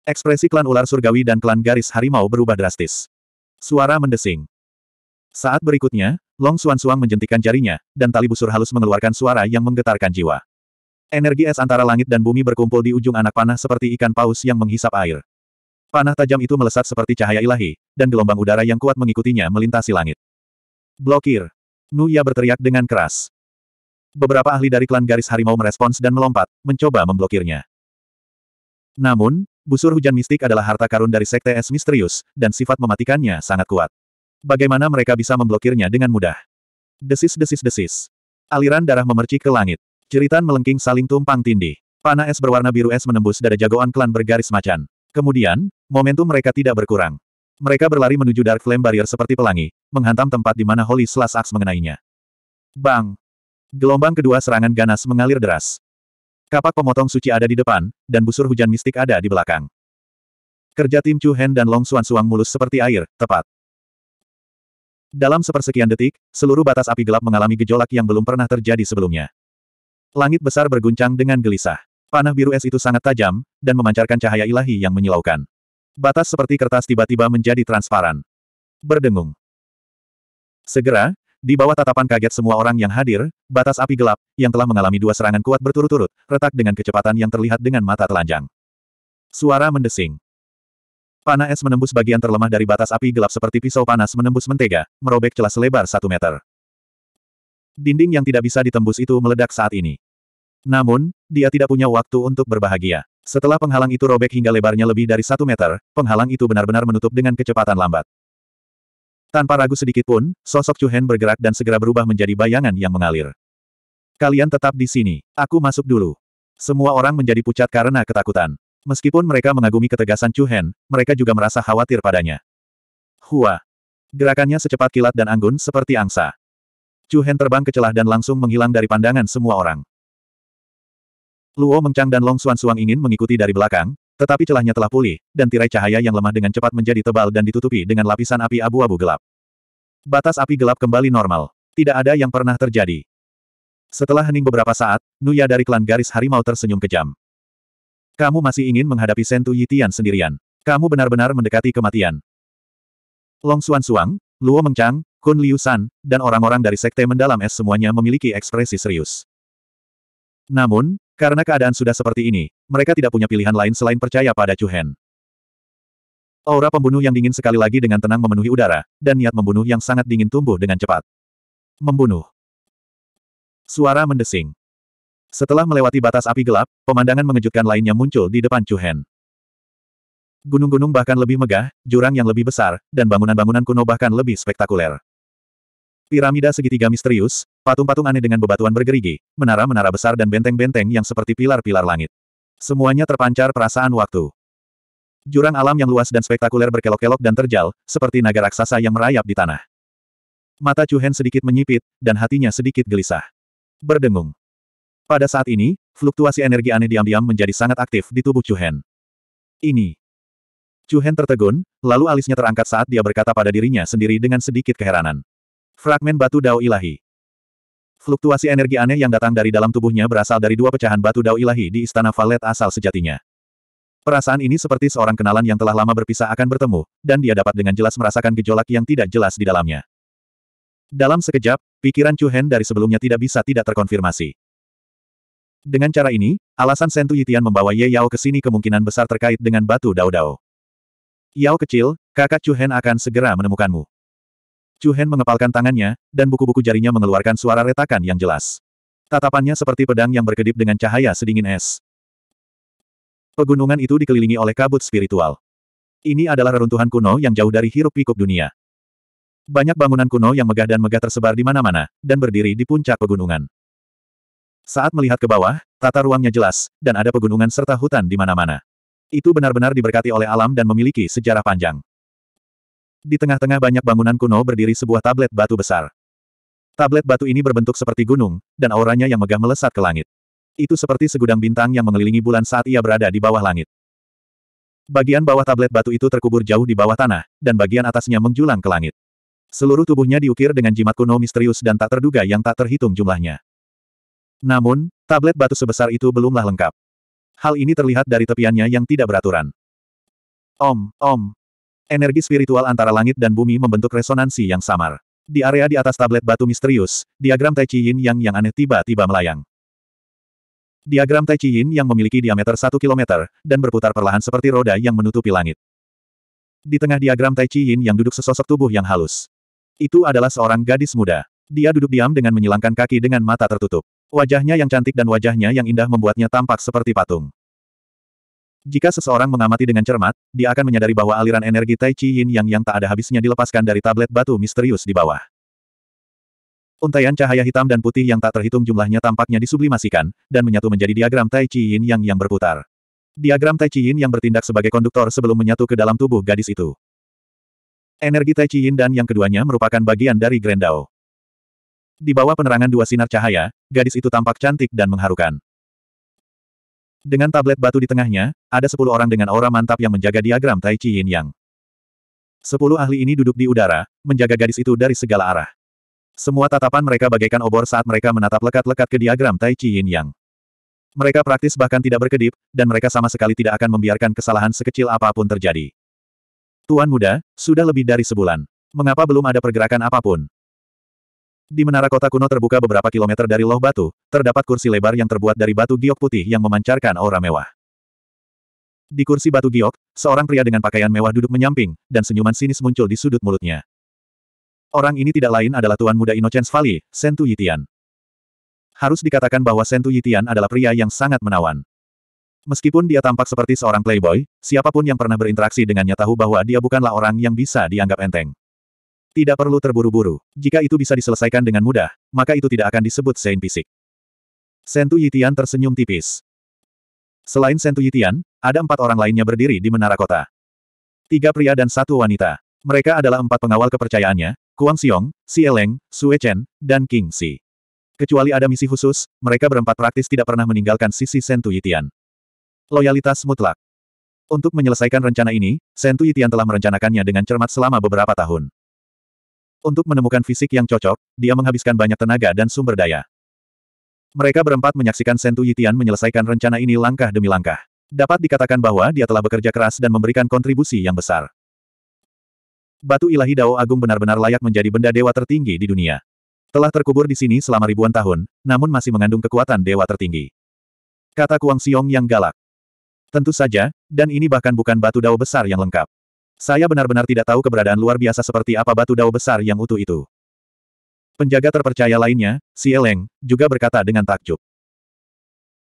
Ekspresi klan ular surgawi dan klan garis harimau berubah drastis. Suara mendesing. Saat berikutnya, Long Suan Suang menjentikan jarinya, dan tali busur halus mengeluarkan suara yang menggetarkan jiwa. Energi es antara langit dan bumi berkumpul di ujung anak panah seperti ikan paus yang menghisap air. Panah tajam itu melesat seperti cahaya ilahi, dan gelombang udara yang kuat mengikutinya melintasi langit. Blokir! Nuya berteriak dengan keras. Beberapa ahli dari klan garis harimau merespons dan melompat, mencoba memblokirnya. Namun, busur hujan mistik adalah harta karun dari sekte es misterius, dan sifat mematikannya sangat kuat. Bagaimana mereka bisa memblokirnya dengan mudah? Desis-desis-desis. Aliran darah memercik ke langit. Jeritan melengking saling tumpang tindih. Panah es berwarna biru es menembus dada jagoan klan bergaris macan. Kemudian, momentum mereka tidak berkurang. Mereka berlari menuju Dark Flame Barrier seperti pelangi, menghantam tempat di mana Holy Slash Axe mengenainya. Bang! Gelombang kedua serangan ganas mengalir deras. Kapak pemotong suci ada di depan, dan busur hujan mistik ada di belakang. Kerja tim Chu Hen dan Long Suan Suang mulus seperti air, tepat. Dalam sepersekian detik, seluruh batas api gelap mengalami gejolak yang belum pernah terjadi sebelumnya. Langit besar berguncang dengan gelisah. Panah biru es itu sangat tajam, dan memancarkan cahaya ilahi yang menyilaukan. Batas seperti kertas tiba-tiba menjadi transparan. Berdengung. Segera, di bawah tatapan kaget semua orang yang hadir, batas api gelap, yang telah mengalami dua serangan kuat berturut-turut, retak dengan kecepatan yang terlihat dengan mata telanjang. Suara mendesing. Panah es menembus bagian terlemah dari batas api gelap seperti pisau panas menembus mentega, merobek celah selebar satu meter. Dinding yang tidak bisa ditembus itu meledak saat ini. Namun, dia tidak punya waktu untuk berbahagia. Setelah penghalang itu robek hingga lebarnya lebih dari satu meter, penghalang itu benar-benar menutup dengan kecepatan lambat. Tanpa ragu sedikit pun, sosok Chu Hen bergerak dan segera berubah menjadi bayangan yang mengalir. Kalian tetap di sini. Aku masuk dulu. Semua orang menjadi pucat karena ketakutan. Meskipun mereka mengagumi ketegasan Chu Hen, mereka juga merasa khawatir padanya. Hua. Gerakannya secepat kilat dan anggun seperti angsa. Chu Hen terbang ke celah dan langsung menghilang dari pandangan semua orang. Luo Mengchang dan Long Xuan Suang ingin mengikuti dari belakang, tetapi celahnya telah pulih, dan tirai cahaya yang lemah dengan cepat menjadi tebal dan ditutupi dengan lapisan api abu-abu gelap. Batas api gelap kembali normal. Tidak ada yang pernah terjadi. Setelah hening beberapa saat, Nuya dari klan garis harimau tersenyum kejam. Kamu masih ingin menghadapi Sentu Yitian sendirian. Kamu benar-benar mendekati kematian. Long Xuan Suang, Luo Mengchang, Kun Liu San, dan orang-orang dari Sekte Mendalam Es semuanya memiliki ekspresi serius. Namun, karena keadaan sudah seperti ini, mereka tidak punya pilihan lain selain percaya pada Chu Hen. Aura pembunuh yang dingin sekali lagi dengan tenang memenuhi udara, dan niat membunuh yang sangat dingin tumbuh dengan cepat. Membunuh. Suara mendesing. Setelah melewati batas api gelap, pemandangan mengejutkan lainnya muncul di depan Chu Hen. Gunung-gunung bahkan lebih megah, jurang yang lebih besar, dan bangunan-bangunan kuno bahkan lebih spektakuler. Piramida segitiga misterius, patung-patung aneh dengan bebatuan bergerigi, menara-menara besar dan benteng-benteng yang seperti pilar-pilar langit. Semuanya terpancar perasaan waktu. Jurang alam yang luas dan spektakuler berkelok-kelok dan terjal, seperti naga raksasa yang merayap di tanah. Mata Chuhen sedikit menyipit, dan hatinya sedikit gelisah. Berdengung. Pada saat ini, fluktuasi energi aneh diam-diam menjadi sangat aktif di tubuh Chuhen. Ini. Chuhen tertegun, lalu alisnya terangkat saat dia berkata pada dirinya sendiri dengan sedikit keheranan. Fragmen batu dao ilahi. Fluktuasi energi aneh yang datang dari dalam tubuhnya berasal dari dua pecahan batu dao ilahi di istana Valet asal sejatinya. Perasaan ini seperti seorang kenalan yang telah lama berpisah akan bertemu, dan dia dapat dengan jelas merasakan gejolak yang tidak jelas di dalamnya. Dalam sekejap, pikiran Chu Hen dari sebelumnya tidak bisa tidak terkonfirmasi. Dengan cara ini, alasan Sentu Yitian membawa Ye Yao ke sini kemungkinan besar terkait dengan batu dao-dao. Yao kecil, kakak Chu Hen akan segera menemukanmu. Chu Hen mengepalkan tangannya, dan buku-buku jarinya mengeluarkan suara retakan yang jelas. Tatapannya seperti pedang yang berkedip dengan cahaya sedingin es. Pegunungan itu dikelilingi oleh kabut spiritual. Ini adalah reruntuhan kuno yang jauh dari hiruk pikuk dunia. Banyak bangunan kuno yang megah dan megah tersebar di mana-mana, dan berdiri di puncak pegunungan. Saat melihat ke bawah, tata ruangnya jelas, dan ada pegunungan serta hutan di mana-mana. Itu benar-benar diberkati oleh alam dan memiliki sejarah panjang. Di tengah-tengah banyak bangunan kuno berdiri sebuah tablet batu besar. Tablet batu ini berbentuk seperti gunung, dan auranya yang megah melesat ke langit. Itu seperti segudang bintang yang mengelilingi bulan saat ia berada di bawah langit. Bagian bawah tablet batu itu terkubur jauh di bawah tanah, dan bagian atasnya menjulang ke langit. Seluruh tubuhnya diukir dengan jimat kuno misterius dan tak terduga yang tak terhitung jumlahnya. Namun, tablet batu sebesar itu belumlah lengkap. Hal ini terlihat dari tepiannya yang tidak beraturan. Om, om, Energi spiritual antara langit dan bumi membentuk resonansi yang samar. Di area di atas tablet batu misterius, diagram Tai Chi Yin Yang yang aneh tiba-tiba melayang. Diagram Tai Chi Yin Yang memiliki diameter 1 km, dan berputar perlahan seperti roda yang menutupi langit. Di tengah diagram Tai Chi Yin Yang duduk sesosok tubuh yang halus. Itu adalah seorang gadis muda. Dia duduk diam dengan menyilangkan kaki dengan mata tertutup. Wajahnya yang cantik dan wajahnya yang indah membuatnya tampak seperti patung. Jika seseorang mengamati dengan cermat, dia akan menyadari bahwa aliran energi Tai Chi Yin Yang yang tak ada habisnya dilepaskan dari tablet batu misterius di bawah. Untaian cahaya hitam dan putih yang tak terhitung jumlahnya tampaknya disublimasikan, dan menyatu menjadi diagram Tai Chi Yin Yang yang berputar. Diagram Tai Chi Yin yang bertindak sebagai konduktor sebelum menyatu ke dalam tubuh gadis itu. Energi Tai Chi Yin dan yang keduanya merupakan bagian dari Grendao. Di bawah penerangan dua sinar cahaya, gadis itu tampak cantik dan mengharukan. Dengan tablet batu di tengahnya, ada sepuluh orang dengan aura mantap yang menjaga diagram Tai Chi Yin Yang. Sepuluh ahli ini duduk di udara, menjaga gadis itu dari segala arah. Semua tatapan mereka bagaikan obor saat mereka menatap lekat-lekat ke diagram Tai Chi Yin Yang. Mereka praktis bahkan tidak berkedip, dan mereka sama sekali tidak akan membiarkan kesalahan sekecil apapun terjadi. Tuan muda, sudah lebih dari sebulan. Mengapa belum ada pergerakan apapun? Di menara kota kuno terbuka beberapa kilometer dari loh batu, terdapat kursi lebar yang terbuat dari batu giok putih yang memancarkan aura mewah. Di kursi batu giok, seorang pria dengan pakaian mewah duduk menyamping, dan senyuman sinis muncul di sudut mulutnya. Orang ini tidak lain adalah tuan muda Innocence Valley, Sentu Yitian. Harus dikatakan bahwa Sentu Yitian adalah pria yang sangat menawan. Meskipun dia tampak seperti seorang playboy, siapapun yang pernah berinteraksi dengannya tahu bahwa dia bukanlah orang yang bisa dianggap enteng. Tidak perlu terburu-buru. Jika itu bisa diselesaikan dengan mudah, maka itu tidak akan disebut Sein Pisik. Sentu Yitian tersenyum tipis. Selain Sentu Yitian, ada empat orang lainnya berdiri di menara kota. Tiga pria dan satu wanita. Mereka adalah empat pengawal kepercayaannya, Kuang Xiong, Si Eleng, Sue Chen, dan King Si. Kecuali ada misi khusus, mereka berempat praktis tidak pernah meninggalkan sisi Sentu Yitian. Loyalitas mutlak. Untuk menyelesaikan rencana ini, Sentu Yitian telah merencanakannya dengan cermat selama beberapa tahun. Untuk menemukan fisik yang cocok, dia menghabiskan banyak tenaga dan sumber daya. Mereka berempat menyaksikan Sentu Yitian menyelesaikan rencana ini langkah demi langkah. Dapat dikatakan bahwa dia telah bekerja keras dan memberikan kontribusi yang besar. Batu ilahi Dao Agung benar-benar layak menjadi benda dewa tertinggi di dunia. Telah terkubur di sini selama ribuan tahun, namun masih mengandung kekuatan dewa tertinggi. Kata Kuang Siong yang galak. Tentu saja, dan ini bahkan bukan batu dao besar yang lengkap. Saya benar-benar tidak tahu keberadaan luar biasa seperti apa batu dao besar yang utuh itu. Penjaga terpercaya lainnya, si Eleng, juga berkata dengan takjub.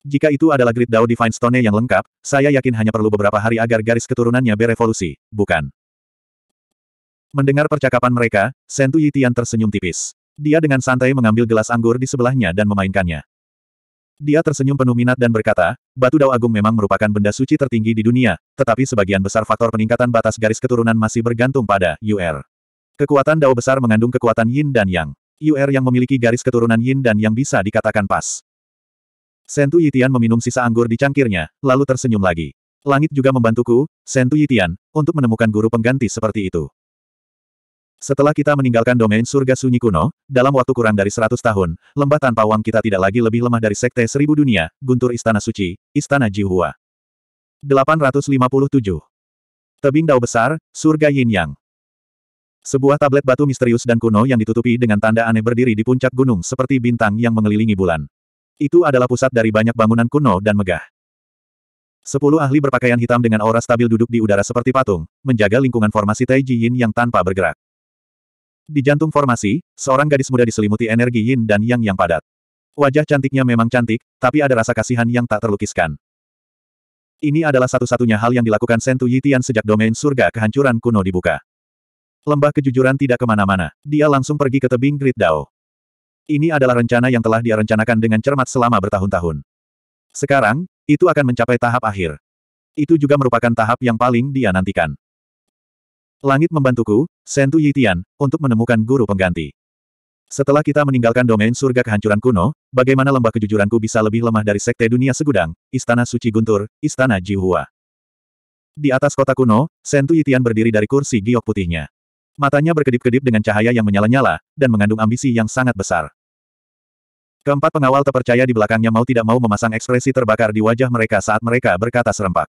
Jika itu adalah grid dao Divine Stone yang lengkap, saya yakin hanya perlu beberapa hari agar garis keturunannya berevolusi, bukan? Mendengar percakapan mereka, Sentu Yitian tersenyum tipis. Dia dengan santai mengambil gelas anggur di sebelahnya dan memainkannya. Dia tersenyum penuh minat dan berkata, batu dao agung memang merupakan benda suci tertinggi di dunia, tetapi sebagian besar faktor peningkatan batas garis keturunan masih bergantung pada UR. Er. Kekuatan dao besar mengandung kekuatan yin dan yang. UR er yang memiliki garis keturunan yin dan yang bisa dikatakan pas. Sentu Yitian meminum sisa anggur di cangkirnya, lalu tersenyum lagi. Langit juga membantuku, Sentu Yitian, untuk menemukan guru pengganti seperti itu. Setelah kita meninggalkan domain surga sunyi kuno, dalam waktu kurang dari 100 tahun, lembah tanpa wang kita tidak lagi lebih lemah dari sekte seribu dunia, guntur istana suci, istana Jihua. 857. Tebing Dao Besar, Surga Yin Yang sebuah tablet batu misterius dan kuno yang ditutupi dengan tanda aneh berdiri di puncak gunung seperti bintang yang mengelilingi bulan. Itu adalah pusat dari banyak bangunan kuno dan megah. Sepuluh ahli berpakaian hitam dengan aura stabil duduk di udara seperti patung, menjaga lingkungan formasi Taiji Yin yang tanpa bergerak. Di jantung formasi, seorang gadis muda diselimuti energi yin dan yang yang padat. Wajah cantiknya memang cantik, tapi ada rasa kasihan yang tak terlukiskan. Ini adalah satu-satunya hal yang dilakukan Sentu Yitian sejak domain surga kehancuran kuno dibuka. Lembah kejujuran tidak kemana-mana. Dia langsung pergi ke tebing Great Dao. Ini adalah rencana yang telah dia rencanakan dengan cermat selama bertahun-tahun. Sekarang, itu akan mencapai tahap akhir. Itu juga merupakan tahap yang paling dia nantikan. Langit membantuku, Sentu Yitian, untuk menemukan guru pengganti. Setelah kita meninggalkan domain surga kehancuran kuno, bagaimana lembah kejujuranku bisa lebih lemah dari sekte dunia segudang, Istana Suci Guntur, Istana Jihua. Di atas kota kuno, Sentu Yitian berdiri dari kursi giok putihnya. Matanya berkedip-kedip dengan cahaya yang menyala-nyala, dan mengandung ambisi yang sangat besar. Keempat pengawal terpercaya di belakangnya mau tidak mau memasang ekspresi terbakar di wajah mereka saat mereka berkata serempak.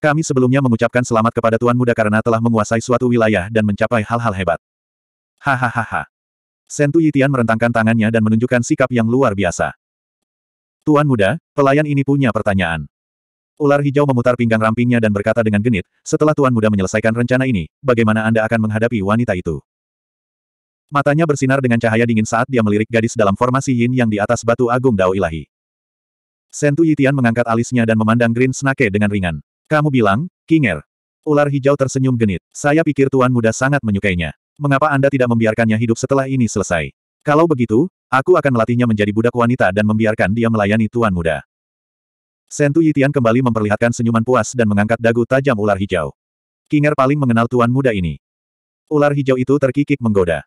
Kami sebelumnya mengucapkan selamat kepada Tuan Muda karena telah menguasai suatu wilayah dan mencapai hal-hal hebat. Hahaha. Sentu Yitian merentangkan tangannya dan menunjukkan sikap yang luar biasa. Tuan Muda, pelayan ini punya pertanyaan. Ular hijau memutar pinggang rampingnya dan berkata dengan genit, setelah Tuan Muda menyelesaikan rencana ini, bagaimana Anda akan menghadapi wanita itu? Matanya bersinar dengan cahaya dingin saat dia melirik gadis dalam formasi yin yang di atas batu agung Dao Ilahi. Sentu Yitian mengangkat alisnya dan memandang Green Snake dengan ringan. Kamu bilang, Kinger. Ular hijau tersenyum genit. Saya pikir Tuan Muda sangat menyukainya. Mengapa Anda tidak membiarkannya hidup setelah ini selesai? Kalau begitu, aku akan melatihnya menjadi budak wanita dan membiarkan dia melayani Tuan Muda. Sentu Yitian kembali memperlihatkan senyuman puas dan mengangkat dagu tajam ular hijau. Kinger paling mengenal Tuan Muda ini. Ular hijau itu terkikik menggoda.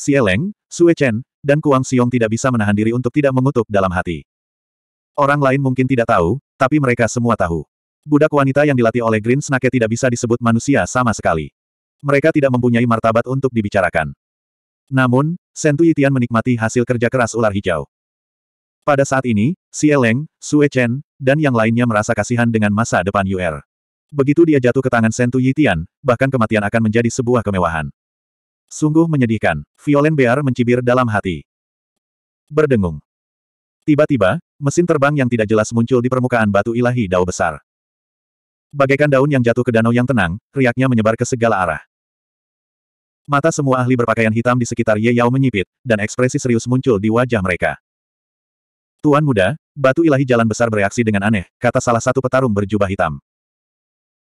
Sieleng, Sue Chen, dan Kuang Xiong tidak bisa menahan diri untuk tidak mengutuk dalam hati. Orang lain mungkin tidak tahu, tapi mereka semua tahu. Budak wanita yang dilatih oleh Green Snake tidak bisa disebut manusia sama sekali. Mereka tidak mempunyai martabat untuk dibicarakan. Namun, Sentui Tian menikmati hasil kerja keras ular hijau. Pada saat ini, Si Eleng, Sue Chen, dan yang lainnya merasa kasihan dengan masa depan UR. Er. Begitu dia jatuh ke tangan Sentui Tian, bahkan kematian akan menjadi sebuah kemewahan. Sungguh menyedihkan, Violent Bear mencibir dalam hati. Berdengung. Tiba-tiba, mesin terbang yang tidak jelas muncul di permukaan batu ilahi dao besar. Bagaikan daun yang jatuh ke danau yang tenang, riaknya menyebar ke segala arah. Mata semua ahli berpakaian hitam di sekitar Ye Yao menyipit, dan ekspresi serius muncul di wajah mereka. Tuan muda, batu ilahi jalan besar bereaksi dengan aneh, kata salah satu petarung berjubah hitam.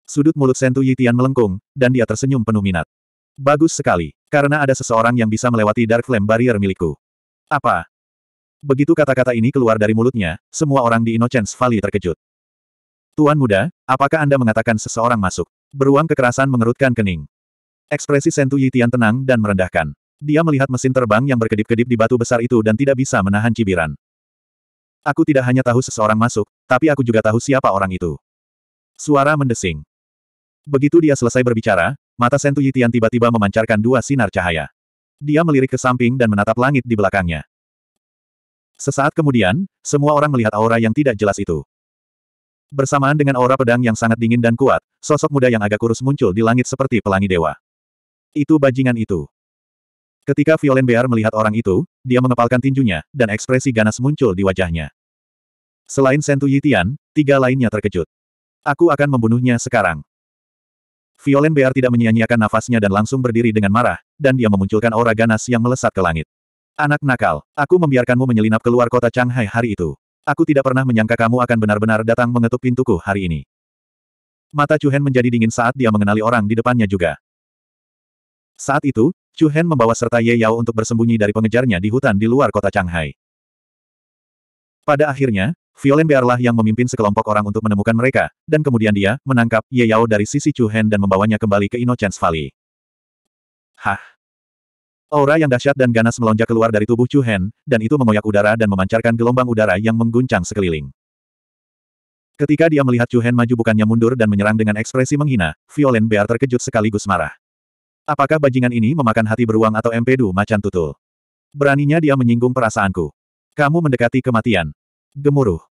Sudut mulut Sentu Yitian melengkung, dan dia tersenyum penuh minat. Bagus sekali, karena ada seseorang yang bisa melewati Dark Flame Barrier milikku. Apa? Begitu kata-kata ini keluar dari mulutnya, semua orang di Innocence Valley terkejut. Tuan muda, apakah Anda mengatakan seseorang masuk? Beruang kekerasan mengerutkan kening. Ekspresi Sentu Yitian tenang dan merendahkan. Dia melihat mesin terbang yang berkedip-kedip di batu besar itu dan tidak bisa menahan cibiran. Aku tidak hanya tahu seseorang masuk, tapi aku juga tahu siapa orang itu. Suara mendesing. Begitu dia selesai berbicara, mata Sentu Yitian tiba-tiba memancarkan dua sinar cahaya. Dia melirik ke samping dan menatap langit di belakangnya. Sesaat kemudian, semua orang melihat aura yang tidak jelas itu. Bersamaan dengan aura pedang yang sangat dingin dan kuat, sosok muda yang agak kurus muncul di langit seperti pelangi dewa. Itu bajingan itu. Ketika Violen Bear melihat orang itu, dia mengepalkan tinjunya, dan ekspresi ganas muncul di wajahnya. Selain Sentu Yitian, tiga lainnya terkejut. Aku akan membunuhnya sekarang. Violen Bear tidak menyia-nyiakan nafasnya dan langsung berdiri dengan marah, dan dia memunculkan aura ganas yang melesat ke langit. Anak nakal, aku membiarkanmu menyelinap keluar kota Changhai hari itu. Aku tidak pernah menyangka kamu akan benar-benar datang mengetuk pintuku hari ini. Mata Hen menjadi dingin saat dia mengenali orang di depannya juga. Saat itu, Hen membawa serta Ye Yao untuk bersembunyi dari pengejarnya di hutan di luar kota Shanghai. Pada akhirnya, Violen Bearlah yang memimpin sekelompok orang untuk menemukan mereka, dan kemudian dia menangkap Ye Yao dari sisi Chu Hen dan membawanya kembali ke Innocence Valley. Hah? Aura yang dahsyat dan ganas melonjak keluar dari tubuh Chu Hen, dan itu mengoyak udara dan memancarkan gelombang udara yang mengguncang sekeliling. Ketika dia melihat Chu Hen maju bukannya mundur dan menyerang dengan ekspresi menghina, Violent Bear terkejut sekaligus marah. Apakah bajingan ini memakan hati beruang atau empedu macan tutul? Beraninya dia menyinggung perasaanku. Kamu mendekati kematian. Gemuruh.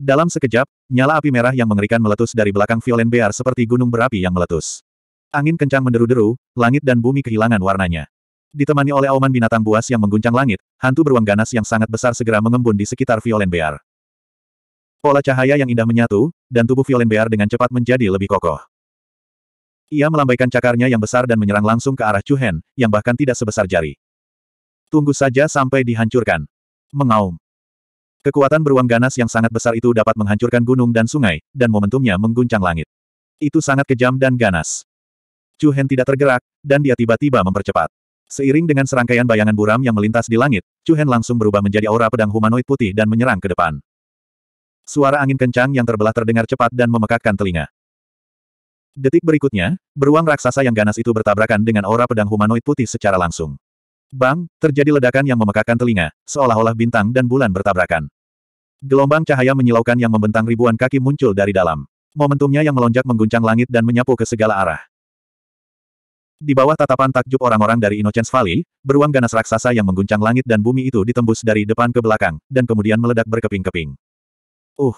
Dalam sekejap, nyala api merah yang mengerikan meletus dari belakang Violent Bear seperti gunung berapi yang meletus. Angin kencang menderu-deru, langit dan bumi kehilangan warnanya. Ditemani oleh auman binatang buas yang mengguncang langit, hantu beruang ganas yang sangat besar segera mengembun di sekitar Violen Bear. Pola cahaya yang indah menyatu, dan tubuh Violen Bear dengan cepat menjadi lebih kokoh. Ia melambaikan cakarnya yang besar dan menyerang langsung ke arah Chuhen, yang bahkan tidak sebesar jari. Tunggu saja sampai dihancurkan. Mengaum. Kekuatan beruang ganas yang sangat besar itu dapat menghancurkan gunung dan sungai, dan momentumnya mengguncang langit. Itu sangat kejam dan ganas. Chuhen tidak tergerak, dan dia tiba-tiba mempercepat. Seiring dengan serangkaian bayangan buram yang melintas di langit, Chu Hen langsung berubah menjadi aura pedang humanoid putih dan menyerang ke depan. Suara angin kencang yang terbelah terdengar cepat dan memekakkan telinga. Detik berikutnya, beruang raksasa yang ganas itu bertabrakan dengan aura pedang humanoid putih secara langsung. Bang, terjadi ledakan yang memekakkan telinga, seolah-olah bintang dan bulan bertabrakan. Gelombang cahaya menyilaukan yang membentang ribuan kaki muncul dari dalam. Momentumnya yang melonjak mengguncang langit dan menyapu ke segala arah. Di bawah tatapan takjub orang-orang dari Innocence Valley, beruang ganas raksasa yang mengguncang langit dan bumi itu ditembus dari depan ke belakang, dan kemudian meledak berkeping-keping. Uh!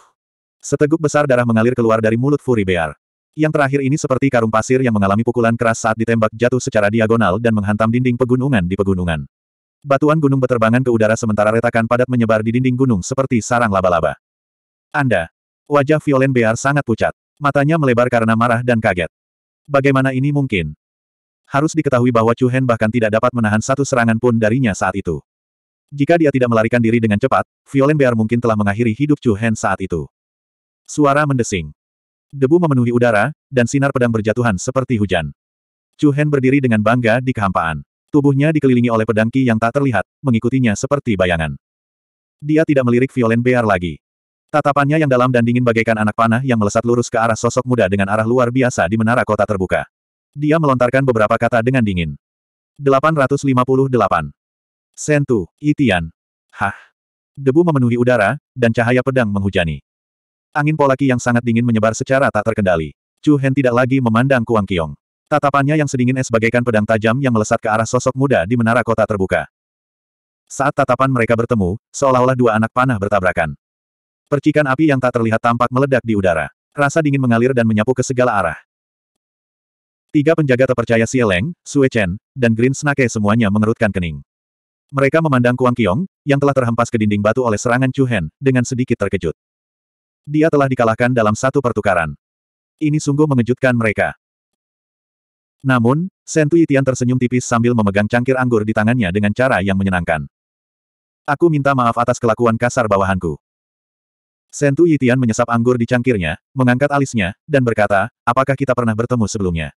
Seteguk besar darah mengalir keluar dari mulut Furi Bear. Yang terakhir ini seperti karung pasir yang mengalami pukulan keras saat ditembak jatuh secara diagonal dan menghantam dinding pegunungan di pegunungan. Batuan gunung berterbangan ke udara sementara retakan padat menyebar di dinding gunung seperti sarang laba-laba. Anda! Wajah Violen Bear sangat pucat. Matanya melebar karena marah dan kaget. Bagaimana ini mungkin? Harus diketahui bahwa Chu Hen bahkan tidak dapat menahan satu serangan pun darinya saat itu. Jika dia tidak melarikan diri dengan cepat, Violen Bear mungkin telah mengakhiri hidup Chu Hen saat itu. Suara mendesing. Debu memenuhi udara, dan sinar pedang berjatuhan seperti hujan. Chu Hen berdiri dengan bangga di kehampaan. Tubuhnya dikelilingi oleh pedang Qi yang tak terlihat, mengikutinya seperti bayangan. Dia tidak melirik Violen Bear lagi. Tatapannya yang dalam dan dingin bagaikan anak panah yang melesat lurus ke arah sosok muda dengan arah luar biasa di menara kota terbuka. Dia melontarkan beberapa kata dengan dingin. 858. Sentu, Itian. Hah. Debu memenuhi udara, dan cahaya pedang menghujani. Angin polaki yang sangat dingin menyebar secara tak terkendali. Chu Hen tidak lagi memandang Kuang Kiong. Tatapannya yang sedingin es bagaikan pedang tajam yang melesat ke arah sosok muda di menara kota terbuka. Saat tatapan mereka bertemu, seolah-olah dua anak panah bertabrakan. Percikan api yang tak terlihat tampak meledak di udara. Rasa dingin mengalir dan menyapu ke segala arah. Tiga penjaga terpercaya Sieleng, Sue Chen, dan Green Snake semuanya mengerutkan kening. Mereka memandang Kuang Kiong, yang telah terhempas ke dinding batu oleh serangan Chu Hen, dengan sedikit terkejut. Dia telah dikalahkan dalam satu pertukaran. Ini sungguh mengejutkan mereka. Namun, Sentui Tian tersenyum tipis sambil memegang cangkir anggur di tangannya dengan cara yang menyenangkan. Aku minta maaf atas kelakuan kasar bawahanku. Sentu Yitian menyesap anggur di cangkirnya, mengangkat alisnya, dan berkata, apakah kita pernah bertemu sebelumnya?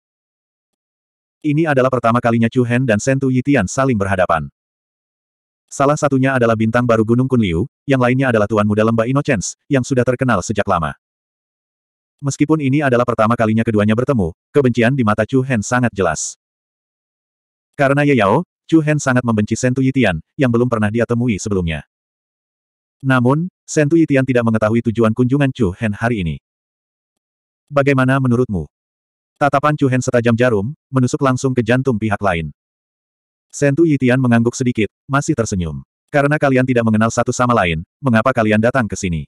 Ini adalah pertama kalinya Chu Hen dan Sentu Yitian saling berhadapan. Salah satunya adalah bintang baru Gunung Kunliu, yang lainnya adalah Tuan Muda Lembah Innocence, yang sudah terkenal sejak lama. Meskipun ini adalah pertama kalinya keduanya bertemu, kebencian di mata Chu Hen sangat jelas. Karena Ye Yao, Chu Hen sangat membenci Sentu Yitian, yang belum pernah dia temui sebelumnya. Namun, Sentu Yitian tidak mengetahui tujuan kunjungan Chu Hen hari ini. Bagaimana menurutmu? Tatapan Chu Hen setajam jarum, menusuk langsung ke jantung pihak lain. Sentu Yitian mengangguk sedikit, masih tersenyum. Karena kalian tidak mengenal satu sama lain, mengapa kalian datang ke sini?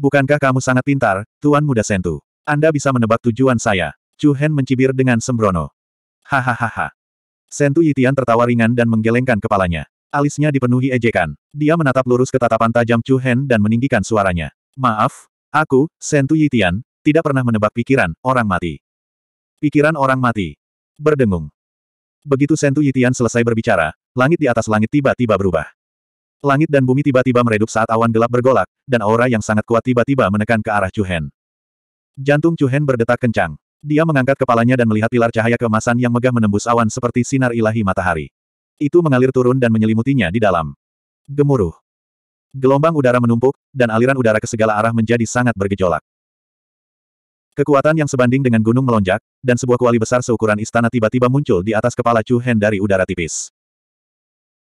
Bukankah kamu sangat pintar, Tuan Muda Sentu? Anda bisa menebak tujuan saya. Chu Hen mencibir dengan sembrono. Hahaha. Sentu Yitian tertawa ringan dan menggelengkan kepalanya. Alisnya dipenuhi ejekan. Dia menatap lurus ke tatapan tajam Chu Hen dan meninggikan suaranya. Maaf, aku, Sentu Yitian, tidak pernah menebak pikiran orang mati. Pikiran orang mati. Berdengung. Begitu Sentu Yitian selesai berbicara, langit di atas langit tiba-tiba berubah. Langit dan bumi tiba-tiba meredup saat awan gelap bergolak, dan aura yang sangat kuat tiba-tiba menekan ke arah Chuhen. Jantung Chuhen berdetak kencang. Dia mengangkat kepalanya dan melihat pilar cahaya kemasan yang megah menembus awan seperti sinar ilahi matahari. Itu mengalir turun dan menyelimutinya di dalam. Gemuruh. Gelombang udara menumpuk, dan aliran udara ke segala arah menjadi sangat bergejolak. Kekuatan yang sebanding dengan gunung melonjak, dan sebuah kuali besar seukuran istana tiba-tiba muncul di atas kepala Chu Hen dari udara tipis.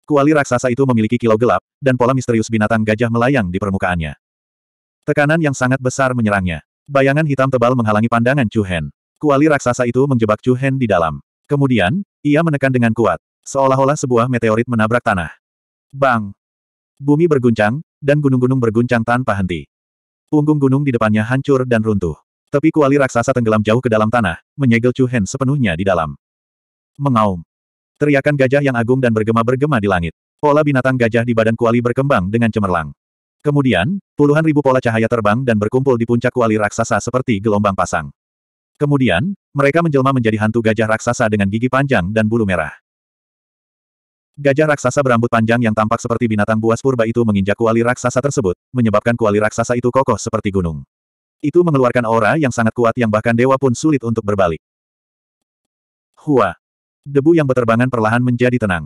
Kuali raksasa itu memiliki kilau gelap, dan pola misterius binatang gajah melayang di permukaannya. Tekanan yang sangat besar menyerangnya. Bayangan hitam tebal menghalangi pandangan Chu Hen. Kuali raksasa itu menjebak Chu Hen di dalam. Kemudian, ia menekan dengan kuat, seolah-olah sebuah meteorit menabrak tanah. Bang! Bumi berguncang, dan gunung-gunung berguncang tanpa henti. Punggung gunung di depannya hancur dan runtuh. Tepi kuali raksasa tenggelam jauh ke dalam tanah, menyegel Chu Hen sepenuhnya di dalam. Mengaum. Teriakan gajah yang agung dan bergema-bergema di langit. Pola binatang gajah di badan kuali berkembang dengan cemerlang. Kemudian, puluhan ribu pola cahaya terbang dan berkumpul di puncak kuali raksasa seperti gelombang pasang. Kemudian, mereka menjelma menjadi hantu gajah raksasa dengan gigi panjang dan bulu merah. Gajah raksasa berambut panjang yang tampak seperti binatang buas purba itu menginjak kuali raksasa tersebut, menyebabkan kuali raksasa itu kokoh seperti gunung. Itu mengeluarkan aura yang sangat kuat yang bahkan dewa pun sulit untuk berbalik. Hua. Debu yang berterbangan perlahan menjadi tenang.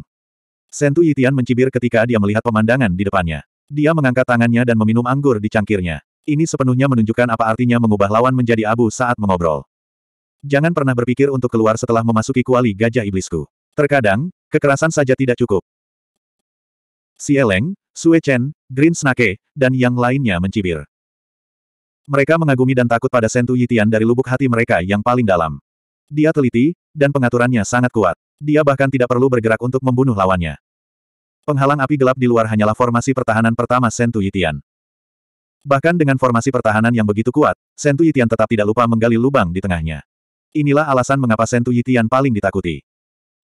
Sentu Yitian mencibir ketika dia melihat pemandangan di depannya. Dia mengangkat tangannya dan meminum anggur di cangkirnya. Ini sepenuhnya menunjukkan apa artinya mengubah lawan menjadi abu saat mengobrol. Jangan pernah berpikir untuk keluar setelah memasuki kuali gajah iblisku. Terkadang, kekerasan saja tidak cukup. Si Eleng, Sue Chen, Green Snake, dan yang lainnya mencibir. Mereka mengagumi dan takut pada Sentu Yitian dari lubuk hati mereka yang paling dalam. Dia teliti, dan pengaturannya sangat kuat. Dia bahkan tidak perlu bergerak untuk membunuh lawannya. Penghalang api gelap di luar hanyalah formasi pertahanan pertama Sentu Yitian. Bahkan dengan formasi pertahanan yang begitu kuat, Sentu Yitian tetap tidak lupa menggali lubang di tengahnya. Inilah alasan mengapa Sentu Yitian paling ditakuti.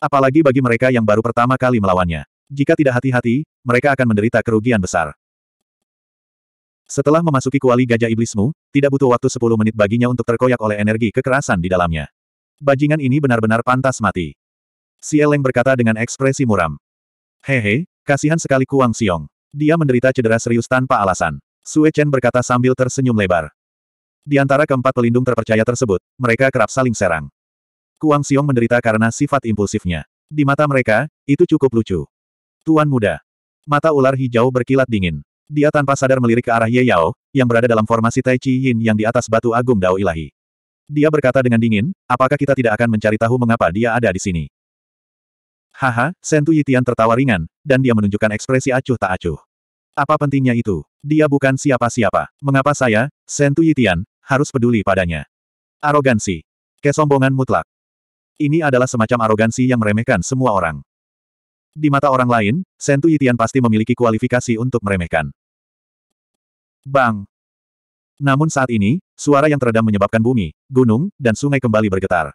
Apalagi bagi mereka yang baru pertama kali melawannya. Jika tidak hati-hati, mereka akan menderita kerugian besar. Setelah memasuki kuali gajah iblismu, tidak butuh waktu 10 menit baginya untuk terkoyak oleh energi kekerasan di dalamnya. Bajingan ini benar-benar pantas mati. Si Eleng berkata dengan ekspresi muram. Hehe, kasihan sekali Kuang Xiong. Dia menderita cedera serius tanpa alasan. Sue Chen berkata sambil tersenyum lebar. Di antara keempat pelindung terpercaya tersebut, mereka kerap saling serang. Kuang Xiong menderita karena sifat impulsifnya. Di mata mereka, itu cukup lucu. Tuan muda. Mata ular hijau berkilat dingin. Dia tanpa sadar melirik ke arah Ye Yao, yang berada dalam formasi Tai Chi Yin yang di atas batu agung Dao Ilahi. Dia berkata dengan dingin, apakah kita tidak akan mencari tahu mengapa dia ada di sini? Haha, Sentu Yitian tertawa ringan, dan dia menunjukkan ekspresi acuh tak acuh. Apa pentingnya itu? Dia bukan siapa-siapa. Mengapa saya, Sentu Yitian, harus peduli padanya? Arogansi. Kesombongan mutlak. Ini adalah semacam arogansi yang meremehkan semua orang. Di mata orang lain, Sentu Yitian pasti memiliki kualifikasi untuk meremehkan. Bang! Namun saat ini, suara yang teredam menyebabkan bumi, gunung, dan sungai kembali bergetar.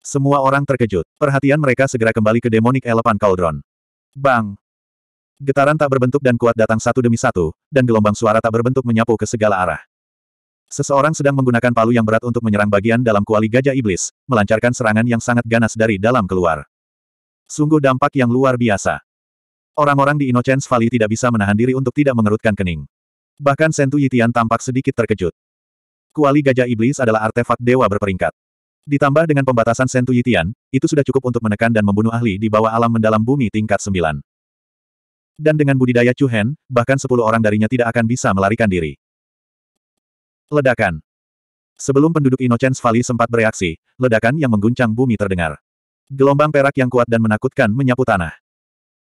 Semua orang terkejut. Perhatian mereka segera kembali ke demonic elephant cauldron. Bang! Getaran tak berbentuk dan kuat datang satu demi satu, dan gelombang suara tak berbentuk menyapu ke segala arah. Seseorang sedang menggunakan palu yang berat untuk menyerang bagian dalam kuali gajah iblis, melancarkan serangan yang sangat ganas dari dalam keluar. Sungguh dampak yang luar biasa. Orang-orang di Innocence Valley tidak bisa menahan diri untuk tidak mengerutkan kening. Bahkan Sentu Yitian tampak sedikit terkejut. Kuali Gajah Iblis adalah artefak dewa berperingkat. Ditambah dengan pembatasan Sentu Yitian, itu sudah cukup untuk menekan dan membunuh ahli di bawah alam mendalam bumi tingkat 9. Dan dengan budidaya Chuhen, bahkan 10 orang darinya tidak akan bisa melarikan diri. Ledakan Sebelum penduduk Innocence Valley sempat bereaksi, ledakan yang mengguncang bumi terdengar. Gelombang perak yang kuat dan menakutkan menyapu tanah.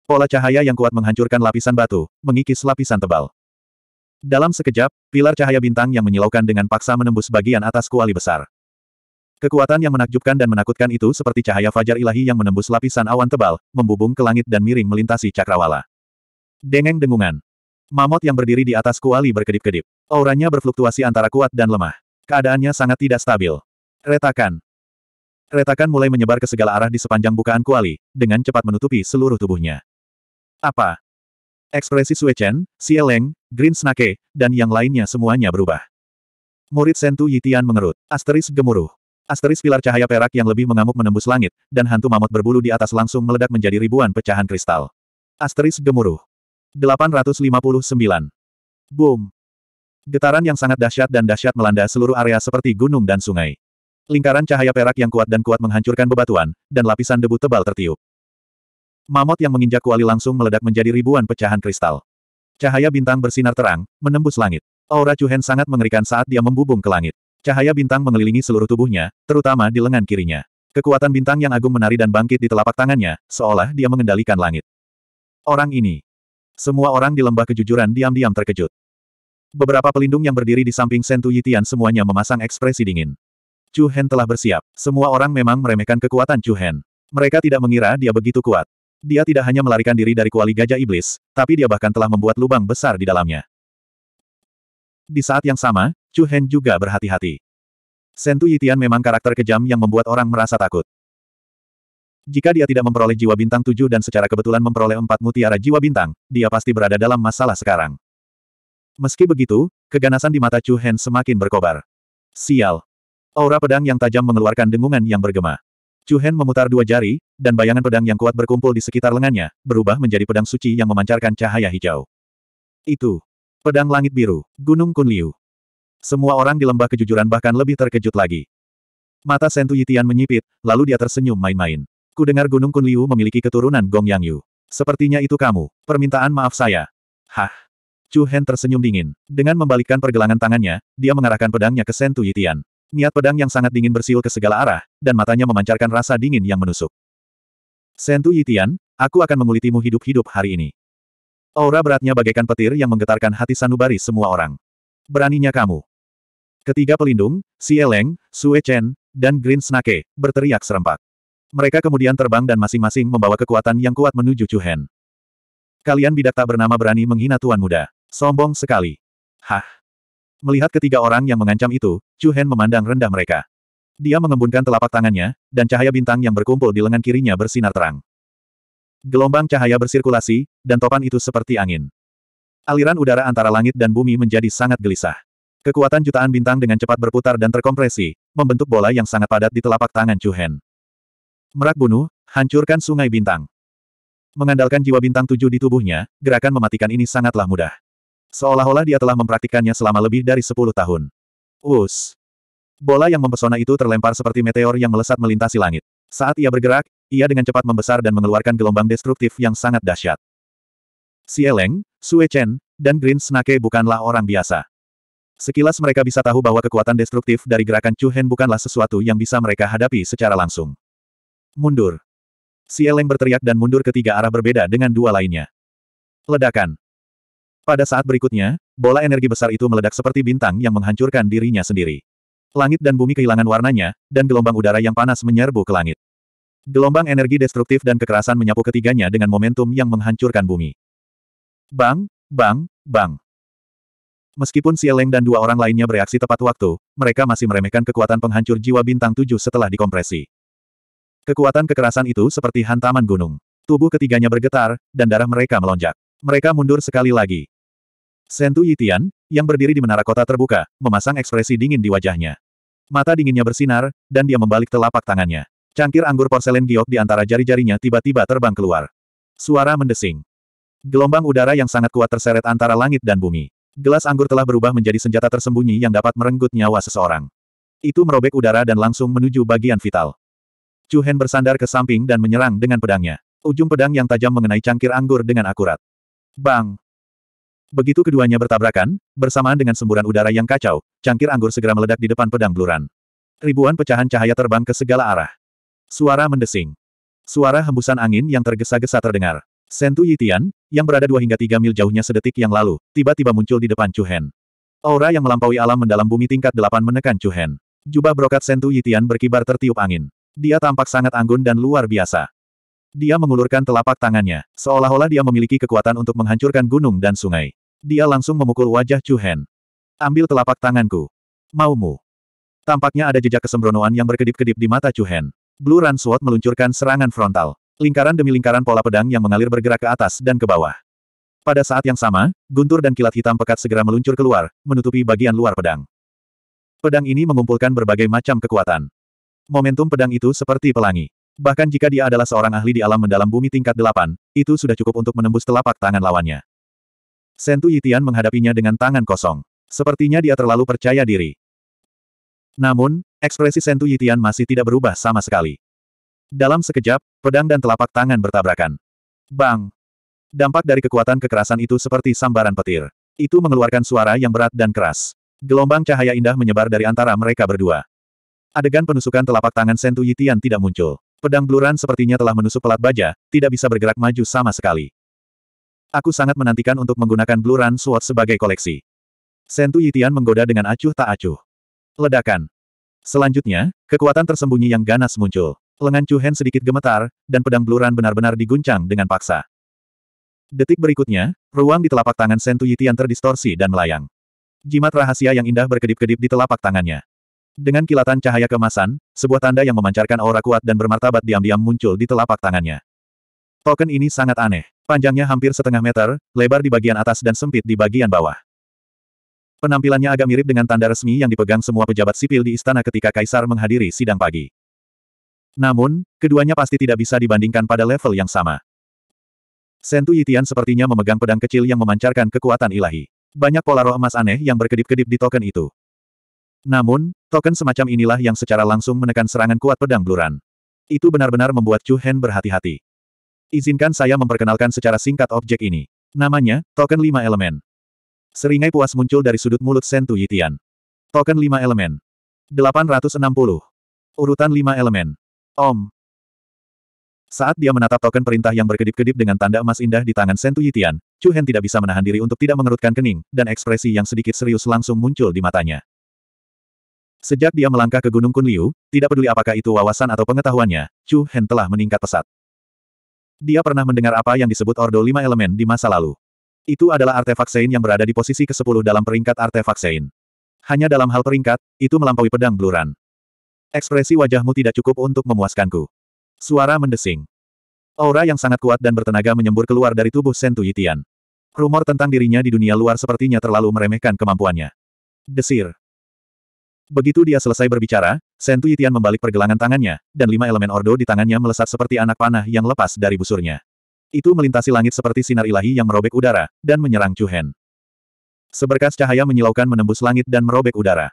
Pola cahaya yang kuat menghancurkan lapisan batu, mengikis lapisan tebal. Dalam sekejap, pilar cahaya bintang yang menyilaukan dengan paksa menembus bagian atas kuali besar. Kekuatan yang menakjubkan dan menakutkan itu seperti cahaya fajar ilahi yang menembus lapisan awan tebal, membubung ke langit dan miring melintasi cakrawala. Dengeng dengungan. Mamot yang berdiri di atas kuali berkedip-kedip. Auranya berfluktuasi antara kuat dan lemah. Keadaannya sangat tidak stabil. Retakan. Retakan mulai menyebar ke segala arah di sepanjang bukaan kuali, dengan cepat menutupi seluruh tubuhnya. Apa? Ekspresi Sue Chen, Xie Green Snake, dan yang lainnya semuanya berubah. Murid Sentu Yitian mengerut. Asteris gemuruh. Asteris pilar cahaya perak yang lebih mengamuk menembus langit, dan hantu mamut berbulu di atas langsung meledak menjadi ribuan pecahan kristal. Asteris gemuruh. 859. Boom. Getaran yang sangat dahsyat dan dahsyat melanda seluruh area seperti gunung dan sungai. Lingkaran cahaya perak yang kuat dan kuat menghancurkan bebatuan, dan lapisan debu tebal tertiup. Mamot yang menginjak kuali langsung meledak menjadi ribuan pecahan kristal. Cahaya bintang bersinar terang, menembus langit. Aura Chuhen sangat mengerikan saat dia membubung ke langit. Cahaya bintang mengelilingi seluruh tubuhnya, terutama di lengan kirinya. Kekuatan bintang yang agung menari dan bangkit di telapak tangannya, seolah dia mengendalikan langit. Orang ini. Semua orang di lembah kejujuran diam-diam terkejut. Beberapa pelindung yang berdiri di samping Sentu Yitian semuanya memasang ekspresi dingin. Chu Hen telah bersiap. Semua orang memang meremehkan kekuatan Chu Hen. Mereka tidak mengira dia begitu kuat. Dia tidak hanya melarikan diri dari kuali gajah iblis, tapi dia bahkan telah membuat lubang besar di dalamnya. Di saat yang sama, Chu Hen juga berhati-hati. Sentu Yitian memang karakter kejam yang membuat orang merasa takut. Jika dia tidak memperoleh jiwa bintang tujuh dan secara kebetulan memperoleh empat mutiara jiwa bintang, dia pasti berada dalam masalah sekarang. Meski begitu, keganasan di mata Chu Hen semakin berkobar. Sial, Aura pedang yang tajam mengeluarkan dengungan yang bergema. Chu Hen memutar dua jari, dan bayangan pedang yang kuat berkumpul di sekitar lengannya, berubah menjadi pedang suci yang memancarkan cahaya hijau. Itu. Pedang langit biru, Gunung Kunliu. Semua orang di lembah kejujuran bahkan lebih terkejut lagi. Mata Sentu Yitian menyipit, lalu dia tersenyum main-main. Ku dengar Gunung Kunliu memiliki keturunan Gong Yang Yu. Sepertinya itu kamu. Permintaan maaf saya. Hah. Chu Hen tersenyum dingin. Dengan membalikkan pergelangan tangannya, dia mengarahkan pedangnya ke Sentu Yitian. Niat pedang yang sangat dingin bersiul ke segala arah, dan matanya memancarkan rasa dingin yang menusuk. Sentu Yitian, aku akan mengulitimu hidup-hidup hari ini. Aura beratnya bagaikan petir yang menggetarkan hati sanubari semua orang. Beraninya kamu. Ketiga pelindung, Si Eleng, Sue Chen, dan Green Snake, berteriak serempak. Mereka kemudian terbang dan masing-masing membawa kekuatan yang kuat menuju Chuhen. Kalian bidak tak bernama berani menghina Tuan Muda. Sombong sekali. Hah. Melihat ketiga orang yang mengancam itu, Chu Hen memandang rendah mereka. Dia mengembunkan telapak tangannya, dan cahaya bintang yang berkumpul di lengan kirinya bersinar terang. Gelombang cahaya bersirkulasi, dan topan itu seperti angin. Aliran udara antara langit dan bumi menjadi sangat gelisah. Kekuatan jutaan bintang dengan cepat berputar dan terkompresi, membentuk bola yang sangat padat di telapak tangan Chu Hen. Merak bunuh, hancurkan sungai bintang. Mengandalkan jiwa bintang tujuh di tubuhnya, gerakan mematikan ini sangatlah mudah. Seolah-olah dia telah mempraktikannya selama lebih dari sepuluh tahun. Us. Bola yang mempesona itu terlempar seperti meteor yang melesat melintasi langit. Saat ia bergerak, ia dengan cepat membesar dan mengeluarkan gelombang destruktif yang sangat dahsyat. Sieleng, Sue Chen, dan Green Snake bukanlah orang biasa. Sekilas mereka bisa tahu bahwa kekuatan destruktif dari gerakan Chu Hen bukanlah sesuatu yang bisa mereka hadapi secara langsung. Mundur. Sieleng berteriak dan mundur ke tiga arah berbeda dengan dua lainnya. Ledakan. Pada saat berikutnya, bola energi besar itu meledak seperti bintang yang menghancurkan dirinya sendiri. Langit dan bumi kehilangan warnanya, dan gelombang udara yang panas menyerbu ke langit. Gelombang energi destruktif dan kekerasan menyapu ketiganya dengan momentum yang menghancurkan bumi. Bang, bang, bang. Meskipun Sieleng dan dua orang lainnya bereaksi tepat waktu, mereka masih meremehkan kekuatan penghancur jiwa bintang tujuh setelah dikompresi. Kekuatan kekerasan itu seperti hantaman gunung. Tubuh ketiganya bergetar, dan darah mereka melonjak. Mereka mundur sekali lagi. Sentu Yitian, yang berdiri di menara kota terbuka, memasang ekspresi dingin di wajahnya. Mata dinginnya bersinar, dan dia membalik telapak tangannya. Cangkir anggur porselen giok di antara jari-jarinya tiba-tiba terbang keluar. Suara mendesing. Gelombang udara yang sangat kuat terseret antara langit dan bumi. Gelas anggur telah berubah menjadi senjata tersembunyi yang dapat merenggut nyawa seseorang. Itu merobek udara dan langsung menuju bagian vital. Chu Hen bersandar ke samping dan menyerang dengan pedangnya. Ujung pedang yang tajam mengenai cangkir anggur dengan akurat. Bang! Begitu keduanya bertabrakan, bersamaan dengan semburan udara yang kacau, cangkir anggur segera meledak di depan pedang bluran. Ribuan pecahan cahaya terbang ke segala arah. Suara mendesing. Suara hembusan angin yang tergesa-gesa terdengar. Sentu Yitian, yang berada dua hingga tiga mil jauhnya sedetik yang lalu, tiba-tiba muncul di depan Chuhen. Aura yang melampaui alam mendalam bumi tingkat delapan menekan Chuhen. Jubah brokat Sentu Yitian berkibar tertiup angin. Dia tampak sangat anggun dan luar biasa. Dia mengulurkan telapak tangannya, seolah-olah dia memiliki kekuatan untuk menghancurkan gunung dan sungai. Dia langsung memukul wajah Chu Hen. Ambil telapak tanganku. Maumu. Tampaknya ada jejak kesembronoan yang berkedip-kedip di mata Chu Hen. Blue Run Sword meluncurkan serangan frontal. Lingkaran demi lingkaran pola pedang yang mengalir bergerak ke atas dan ke bawah. Pada saat yang sama, guntur dan kilat hitam pekat segera meluncur keluar, menutupi bagian luar pedang. Pedang ini mengumpulkan berbagai macam kekuatan. Momentum pedang itu seperti pelangi. Bahkan jika dia adalah seorang ahli di alam mendalam bumi tingkat delapan, itu sudah cukup untuk menembus telapak tangan lawannya. Sentu Yitian menghadapinya dengan tangan kosong. Sepertinya dia terlalu percaya diri. Namun, ekspresi Sentu Yitian masih tidak berubah sama sekali. Dalam sekejap, pedang dan telapak tangan bertabrakan. Bang! Dampak dari kekuatan kekerasan itu seperti sambaran petir. Itu mengeluarkan suara yang berat dan keras. Gelombang cahaya indah menyebar dari antara mereka berdua. Adegan penusukan telapak tangan Sentu Yitian tidak muncul. Pedang bluran sepertinya telah menusuk pelat baja, tidak bisa bergerak maju sama sekali. Aku sangat menantikan untuk menggunakan bluran sword sebagai koleksi. Sentu Yitian menggoda dengan acuh tak acuh. Ledakan. Selanjutnya, kekuatan tersembunyi yang ganas muncul. Lengan Chu Hen sedikit gemetar, dan pedang bluran benar-benar diguncang dengan paksa. Detik berikutnya, ruang di telapak tangan Sentu Yitian terdistorsi dan melayang. Jimat rahasia yang indah berkedip-kedip di telapak tangannya. Dengan kilatan cahaya kemasan, sebuah tanda yang memancarkan aura kuat dan bermartabat diam-diam muncul di telapak tangannya. Token ini sangat aneh. Panjangnya hampir setengah meter, lebar di bagian atas dan sempit di bagian bawah. Penampilannya agak mirip dengan tanda resmi yang dipegang semua pejabat sipil di istana ketika kaisar menghadiri sidang pagi. Namun, keduanya pasti tidak bisa dibandingkan pada level yang sama. Sentu Yitian sepertinya memegang pedang kecil yang memancarkan kekuatan ilahi. Banyak pola roh emas aneh yang berkedip-kedip di token itu. Namun, token semacam inilah yang secara langsung menekan serangan kuat pedang bluran. Itu benar-benar membuat Chu Hen berhati-hati. Izinkan saya memperkenalkan secara singkat objek ini. Namanya, token lima elemen. Seringai puas muncul dari sudut mulut Sentu Yitian. Token lima elemen. 860. Urutan lima elemen. Om. Saat dia menatap token perintah yang berkedip-kedip dengan tanda emas indah di tangan Sentu Yitian, Chu Hen tidak bisa menahan diri untuk tidak mengerutkan kening, dan ekspresi yang sedikit serius langsung muncul di matanya. Sejak dia melangkah ke Gunung Kunliu, tidak peduli apakah itu wawasan atau pengetahuannya, Chu Hen telah meningkat pesat. Dia pernah mendengar apa yang disebut Ordo Lima Elemen di masa lalu. Itu adalah artefak Sein yang berada di posisi ke-10 dalam peringkat artefak Sein. Hanya dalam hal peringkat, itu melampaui pedang bluran. Ekspresi wajahmu tidak cukup untuk memuaskanku. Suara mendesing. Aura yang sangat kuat dan bertenaga menyembur keluar dari tubuh Sentu Yitian. Rumor tentang dirinya di dunia luar sepertinya terlalu meremehkan kemampuannya. Desir. Begitu dia selesai berbicara, Sentu Tuyitian membalik pergelangan tangannya, dan lima elemen ordo di tangannya melesat seperti anak panah yang lepas dari busurnya. Itu melintasi langit seperti sinar ilahi yang merobek udara, dan menyerang Chu Seberkas cahaya menyilaukan menembus langit dan merobek udara.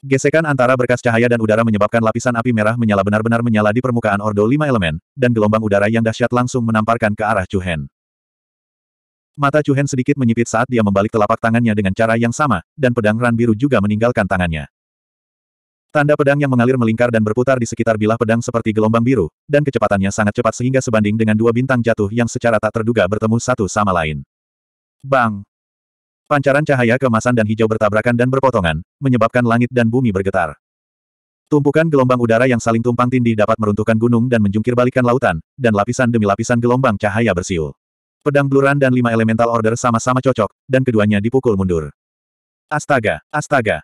Gesekan antara berkas cahaya dan udara menyebabkan lapisan api merah menyala benar-benar menyala di permukaan Ordo Lima Elemen, dan gelombang udara yang dahsyat langsung menamparkan ke arah Chu Mata Chu sedikit menyipit saat dia membalik telapak tangannya dengan cara yang sama, dan pedang ran biru juga meninggalkan tangannya. Tanda pedang yang mengalir melingkar dan berputar di sekitar bilah pedang seperti gelombang biru, dan kecepatannya sangat cepat sehingga sebanding dengan dua bintang jatuh yang secara tak terduga bertemu satu sama lain. Bang! Pancaran cahaya kemasan dan hijau bertabrakan dan berpotongan, menyebabkan langit dan bumi bergetar. Tumpukan gelombang udara yang saling tumpang tindih dapat meruntuhkan gunung dan menjungkir balikan lautan, dan lapisan demi lapisan gelombang cahaya bersiul. Pedang Bluran dan lima elemental order sama-sama cocok, dan keduanya dipukul mundur. Astaga, astaga.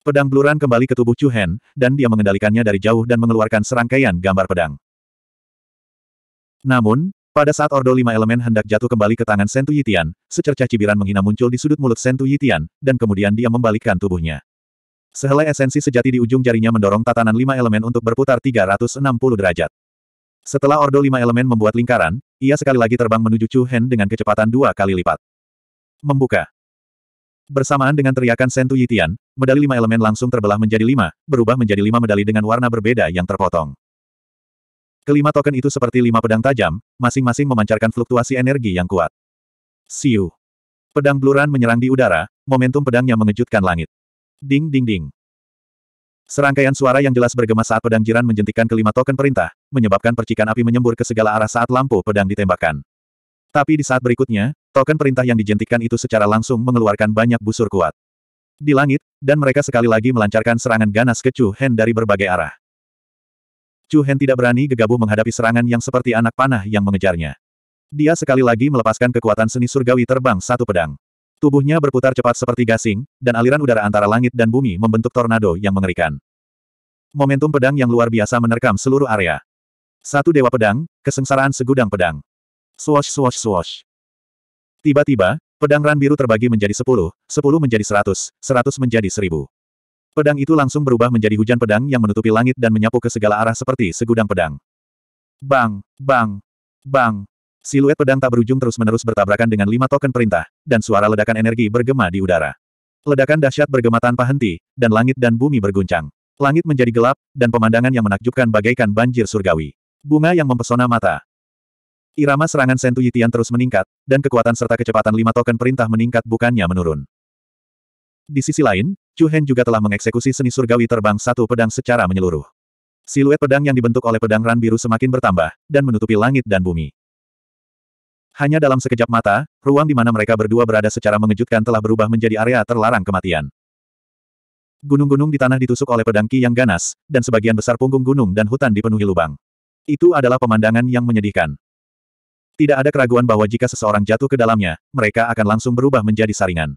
Pedang Bluran kembali ke tubuh Chu Hen, dan dia mengendalikannya dari jauh dan mengeluarkan serangkaian gambar pedang. Namun, pada saat Ordo lima elemen hendak jatuh kembali ke tangan Sentu Yitian, secercah cibiran menghina muncul di sudut mulut Sentu Yitian, dan kemudian dia membalikkan tubuhnya. Sehelai esensi sejati di ujung jarinya mendorong tatanan lima elemen untuk berputar 360 derajat. Setelah Ordo Lima Elemen membuat lingkaran, ia sekali lagi terbang menuju Chu Hen dengan kecepatan dua kali lipat. Membuka. Bersamaan dengan teriakan Sentu Yitian, medali lima elemen langsung terbelah menjadi lima, berubah menjadi lima medali dengan warna berbeda yang terpotong. Kelima token itu seperti lima pedang tajam, masing-masing memancarkan fluktuasi energi yang kuat. Siu. Pedang bluran menyerang di udara, momentum pedangnya mengejutkan langit. Ding ding ding. Serangkaian suara yang jelas bergema saat pedang jiran menjentikan kelima token perintah, menyebabkan percikan api menyembur ke segala arah saat lampu pedang ditembakkan. Tapi di saat berikutnya, token perintah yang dijentikan itu secara langsung mengeluarkan banyak busur kuat. Di langit, dan mereka sekali lagi melancarkan serangan ganas ke Chu Hen dari berbagai arah. Chu Hen tidak berani gegabah menghadapi serangan yang seperti anak panah yang mengejarnya. Dia sekali lagi melepaskan kekuatan seni surgawi terbang satu pedang. Tubuhnya berputar cepat seperti gasing, dan aliran udara antara langit dan bumi membentuk tornado yang mengerikan. Momentum pedang yang luar biasa menerkam seluruh area. Satu dewa pedang, kesengsaraan segudang pedang. Swash swash swash. Tiba-tiba, pedang ran biru terbagi menjadi sepuluh, sepuluh menjadi seratus, seratus menjadi seribu. Pedang itu langsung berubah menjadi hujan pedang yang menutupi langit dan menyapu ke segala arah seperti segudang pedang. Bang, bang, bang. Siluet pedang tak berujung terus-menerus bertabrakan dengan lima token perintah, dan suara ledakan energi bergema di udara. Ledakan dahsyat bergema tanpa henti, dan langit dan bumi berguncang. Langit menjadi gelap, dan pemandangan yang menakjubkan bagaikan banjir surgawi. Bunga yang mempesona mata. Irama serangan Sentu Yitian terus meningkat, dan kekuatan serta kecepatan lima token perintah meningkat bukannya menurun. Di sisi lain, Chu Hen juga telah mengeksekusi seni surgawi terbang satu pedang secara menyeluruh. Siluet pedang yang dibentuk oleh pedang ran biru semakin bertambah, dan menutupi langit dan bumi. Hanya dalam sekejap mata, ruang di mana mereka berdua berada secara mengejutkan telah berubah menjadi area terlarang kematian. Gunung-gunung di tanah ditusuk oleh pedang Ki yang ganas, dan sebagian besar punggung gunung dan hutan dipenuhi lubang. Itu adalah pemandangan yang menyedihkan. Tidak ada keraguan bahwa jika seseorang jatuh ke dalamnya, mereka akan langsung berubah menjadi saringan.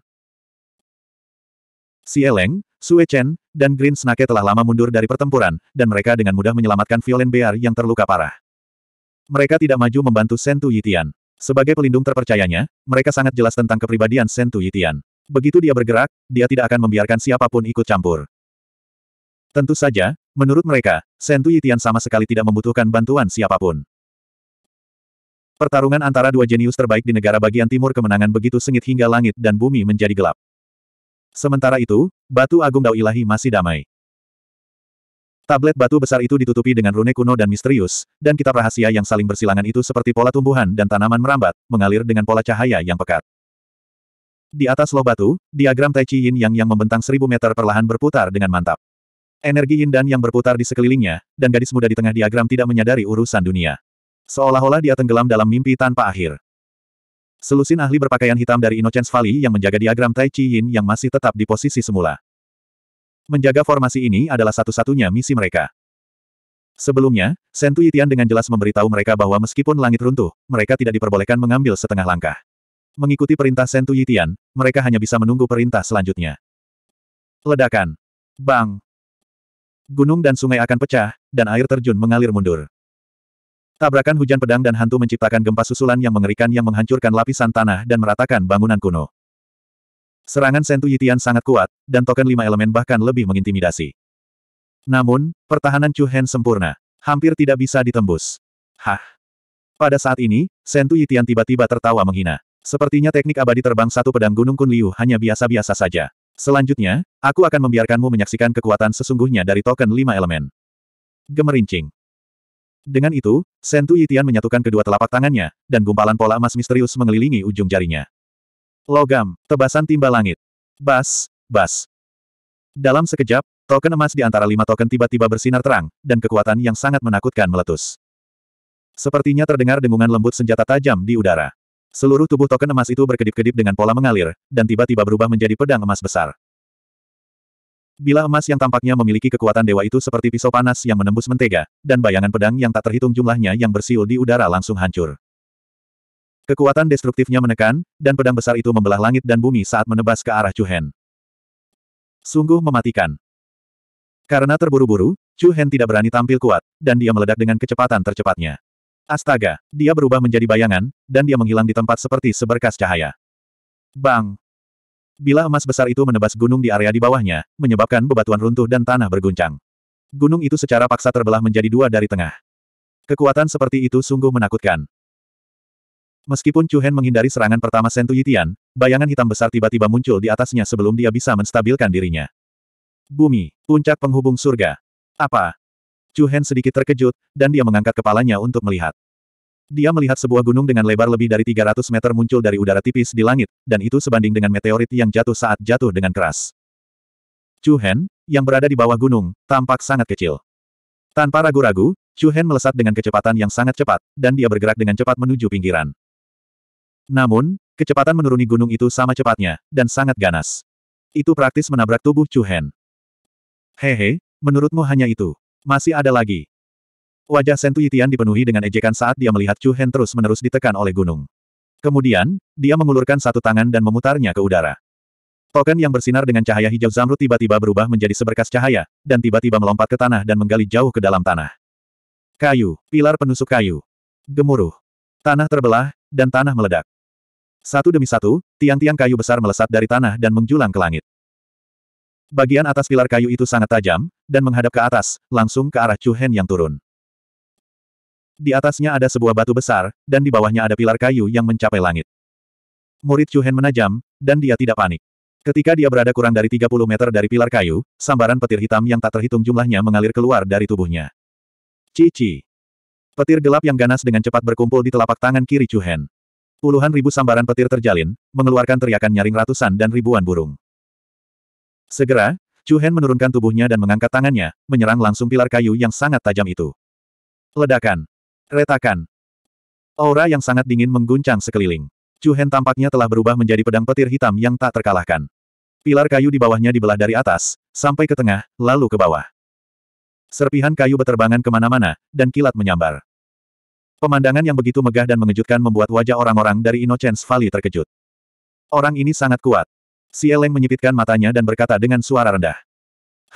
Si Eleng, Sue Chen, dan Green Snake telah lama mundur dari pertempuran, dan mereka dengan mudah menyelamatkan Violent Bear yang terluka parah. Mereka tidak maju membantu Sentu Yitian. Sebagai pelindung terpercayanya, mereka sangat jelas tentang kepribadian Sentu Yitian. Begitu dia bergerak, dia tidak akan membiarkan siapapun ikut campur. Tentu saja, menurut mereka, Sentu Yitian sama sekali tidak membutuhkan bantuan siapapun. Pertarungan antara dua jenius terbaik di negara bagian timur kemenangan begitu sengit hingga langit dan bumi menjadi gelap. Sementara itu, Batu Agung Dao Ilahi masih damai. Tablet batu besar itu ditutupi dengan rune kuno dan misterius, dan kitab rahasia yang saling bersilangan itu seperti pola tumbuhan dan tanaman merambat, mengalir dengan pola cahaya yang pekat. Di atas loh batu, diagram Tai Chi Yin Yang yang membentang seribu meter perlahan berputar dengan mantap. Energi Yin dan Yang berputar di sekelilingnya, dan gadis muda di tengah diagram tidak menyadari urusan dunia. Seolah-olah dia tenggelam dalam mimpi tanpa akhir. Selusin ahli berpakaian hitam dari Innocence Valley yang menjaga diagram Tai Chi Yin yang masih tetap di posisi semula. Menjaga formasi ini adalah satu-satunya misi mereka. Sebelumnya, Sentu Yitian dengan jelas memberitahu mereka bahwa meskipun langit runtuh, mereka tidak diperbolehkan mengambil setengah langkah. Mengikuti perintah Sentu Yitian, mereka hanya bisa menunggu perintah selanjutnya. Ledakan. Bang. Gunung dan sungai akan pecah, dan air terjun mengalir mundur. Tabrakan hujan pedang dan hantu menciptakan gempa susulan yang mengerikan yang menghancurkan lapisan tanah dan meratakan bangunan kuno. Serangan Sentu Yitian sangat kuat, dan token lima elemen bahkan lebih mengintimidasi. Namun, pertahanan Chu Hen sempurna. Hampir tidak bisa ditembus. Hah? Pada saat ini, Sentu Yitian tiba-tiba tertawa menghina. Sepertinya teknik abadi terbang satu pedang Gunung Kun Liu hanya biasa-biasa saja. Selanjutnya, aku akan membiarkanmu menyaksikan kekuatan sesungguhnya dari token lima elemen. Gemerincing. Dengan itu, Sentu Yitian menyatukan kedua telapak tangannya, dan gumpalan pola emas misterius mengelilingi ujung jarinya. Logam, tebasan timba langit. Bas, bas. Dalam sekejap, token emas di antara lima token tiba-tiba bersinar terang, dan kekuatan yang sangat menakutkan meletus. Sepertinya terdengar dengungan lembut senjata tajam di udara. Seluruh tubuh token emas itu berkedip-kedip dengan pola mengalir, dan tiba-tiba berubah menjadi pedang emas besar. Bila emas yang tampaknya memiliki kekuatan dewa itu seperti pisau panas yang menembus mentega, dan bayangan pedang yang tak terhitung jumlahnya yang bersiul di udara langsung hancur. Kekuatan destruktifnya menekan, dan pedang besar itu membelah langit dan bumi saat menebas ke arah Chu Hen. Sungguh mematikan. Karena terburu-buru, Chu Hen tidak berani tampil kuat, dan dia meledak dengan kecepatan tercepatnya. Astaga, dia berubah menjadi bayangan, dan dia menghilang di tempat seperti seberkas cahaya. Bang! Bila emas besar itu menebas gunung di area di bawahnya, menyebabkan bebatuan runtuh dan tanah berguncang. Gunung itu secara paksa terbelah menjadi dua dari tengah. Kekuatan seperti itu sungguh menakutkan. Meskipun Chu Hen menghindari serangan pertama Sentu Yitian, bayangan hitam besar tiba-tiba muncul di atasnya sebelum dia bisa menstabilkan dirinya. Bumi, puncak penghubung surga. Apa? Chu Hen sedikit terkejut, dan dia mengangkat kepalanya untuk melihat. Dia melihat sebuah gunung dengan lebar lebih dari 300 meter muncul dari udara tipis di langit, dan itu sebanding dengan meteorit yang jatuh saat jatuh dengan keras. Chu Hen, yang berada di bawah gunung, tampak sangat kecil. Tanpa ragu-ragu, Chu Hen melesat dengan kecepatan yang sangat cepat, dan dia bergerak dengan cepat menuju pinggiran. Namun, kecepatan menuruni gunung itu sama cepatnya, dan sangat ganas. Itu praktis menabrak tubuh Chu Hen. Hehe, menurutmu hanya itu. Masih ada lagi. Wajah Sentu Yitian dipenuhi dengan ejekan saat dia melihat Chu Hen terus-menerus ditekan oleh gunung. Kemudian, dia mengulurkan satu tangan dan memutarnya ke udara. Token yang bersinar dengan cahaya hijau zamrud tiba-tiba berubah menjadi seberkas cahaya, dan tiba-tiba melompat ke tanah dan menggali jauh ke dalam tanah. Kayu, pilar penusuk kayu. Gemuruh. Tanah terbelah, dan tanah meledak. Satu demi satu, tiang-tiang kayu besar melesat dari tanah dan menjulang ke langit. Bagian atas pilar kayu itu sangat tajam, dan menghadap ke atas, langsung ke arah Chu Hen yang turun. Di atasnya ada sebuah batu besar, dan di bawahnya ada pilar kayu yang mencapai langit. Murid Chu Hen menajam, dan dia tidak panik. Ketika dia berada kurang dari 30 meter dari pilar kayu, sambaran petir hitam yang tak terhitung jumlahnya mengalir keluar dari tubuhnya. Cici. Petir gelap yang ganas dengan cepat berkumpul di telapak tangan kiri Chu Hen. Puluhan ribu sambaran petir terjalin, mengeluarkan teriakan nyaring ratusan dan ribuan burung. Segera, Chu Hen menurunkan tubuhnya dan mengangkat tangannya, menyerang langsung pilar kayu yang sangat tajam itu. Ledakan. Retakan. Aura yang sangat dingin mengguncang sekeliling. Chu Hen tampaknya telah berubah menjadi pedang petir hitam yang tak terkalahkan. Pilar kayu di bawahnya dibelah dari atas, sampai ke tengah, lalu ke bawah. Serpihan kayu beterbangan kemana-mana, dan kilat menyambar. Pemandangan yang begitu megah dan mengejutkan membuat wajah orang-orang dari Innocence Valley terkejut. Orang ini sangat kuat. Si Eleng menyipitkan matanya dan berkata dengan suara rendah.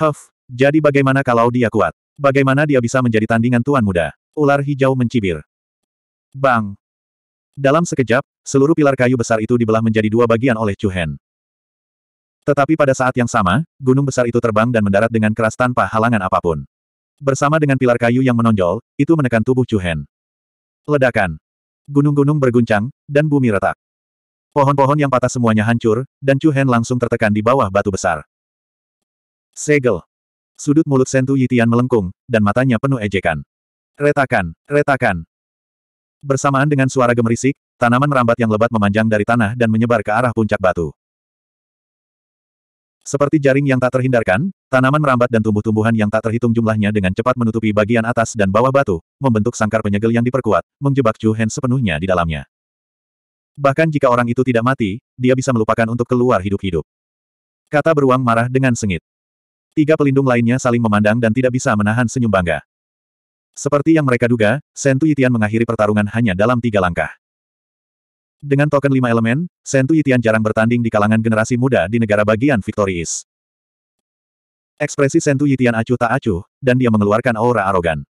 Huff, jadi bagaimana kalau dia kuat? Bagaimana dia bisa menjadi tandingan tuan muda? Ular hijau mencibir. Bang! Dalam sekejap, seluruh pilar kayu besar itu dibelah menjadi dua bagian oleh Chu Hen. Tetapi pada saat yang sama, gunung besar itu terbang dan mendarat dengan keras tanpa halangan apapun. Bersama dengan pilar kayu yang menonjol, itu menekan tubuh Chu Hen. Ledakan. Gunung-gunung berguncang, dan bumi retak. Pohon-pohon yang patah semuanya hancur, dan Chu Hen langsung tertekan di bawah batu besar. Segel. Sudut mulut Sentu Yitian melengkung, dan matanya penuh ejekan. Retakan, retakan. Bersamaan dengan suara gemerisik, tanaman merambat yang lebat memanjang dari tanah dan menyebar ke arah puncak batu. Seperti jaring yang tak terhindarkan, Tanaman merambat dan tumbuh-tumbuhan yang tak terhitung jumlahnya dengan cepat menutupi bagian atas dan bawah batu, membentuk sangkar penyegel yang diperkuat, menjebak Chu Hen sepenuhnya di dalamnya. Bahkan jika orang itu tidak mati, dia bisa melupakan untuk keluar hidup-hidup. Kata beruang marah dengan sengit. Tiga pelindung lainnya saling memandang dan tidak bisa menahan senyum bangga. Seperti yang mereka duga, Sentu Yitian mengakhiri pertarungan hanya dalam tiga langkah. Dengan token lima elemen, Sentu Yitian jarang bertanding di kalangan generasi muda di negara bagian Victorious. Ekspresi Sentu Yitian acuh tak acuh, dan dia mengeluarkan aura arogan.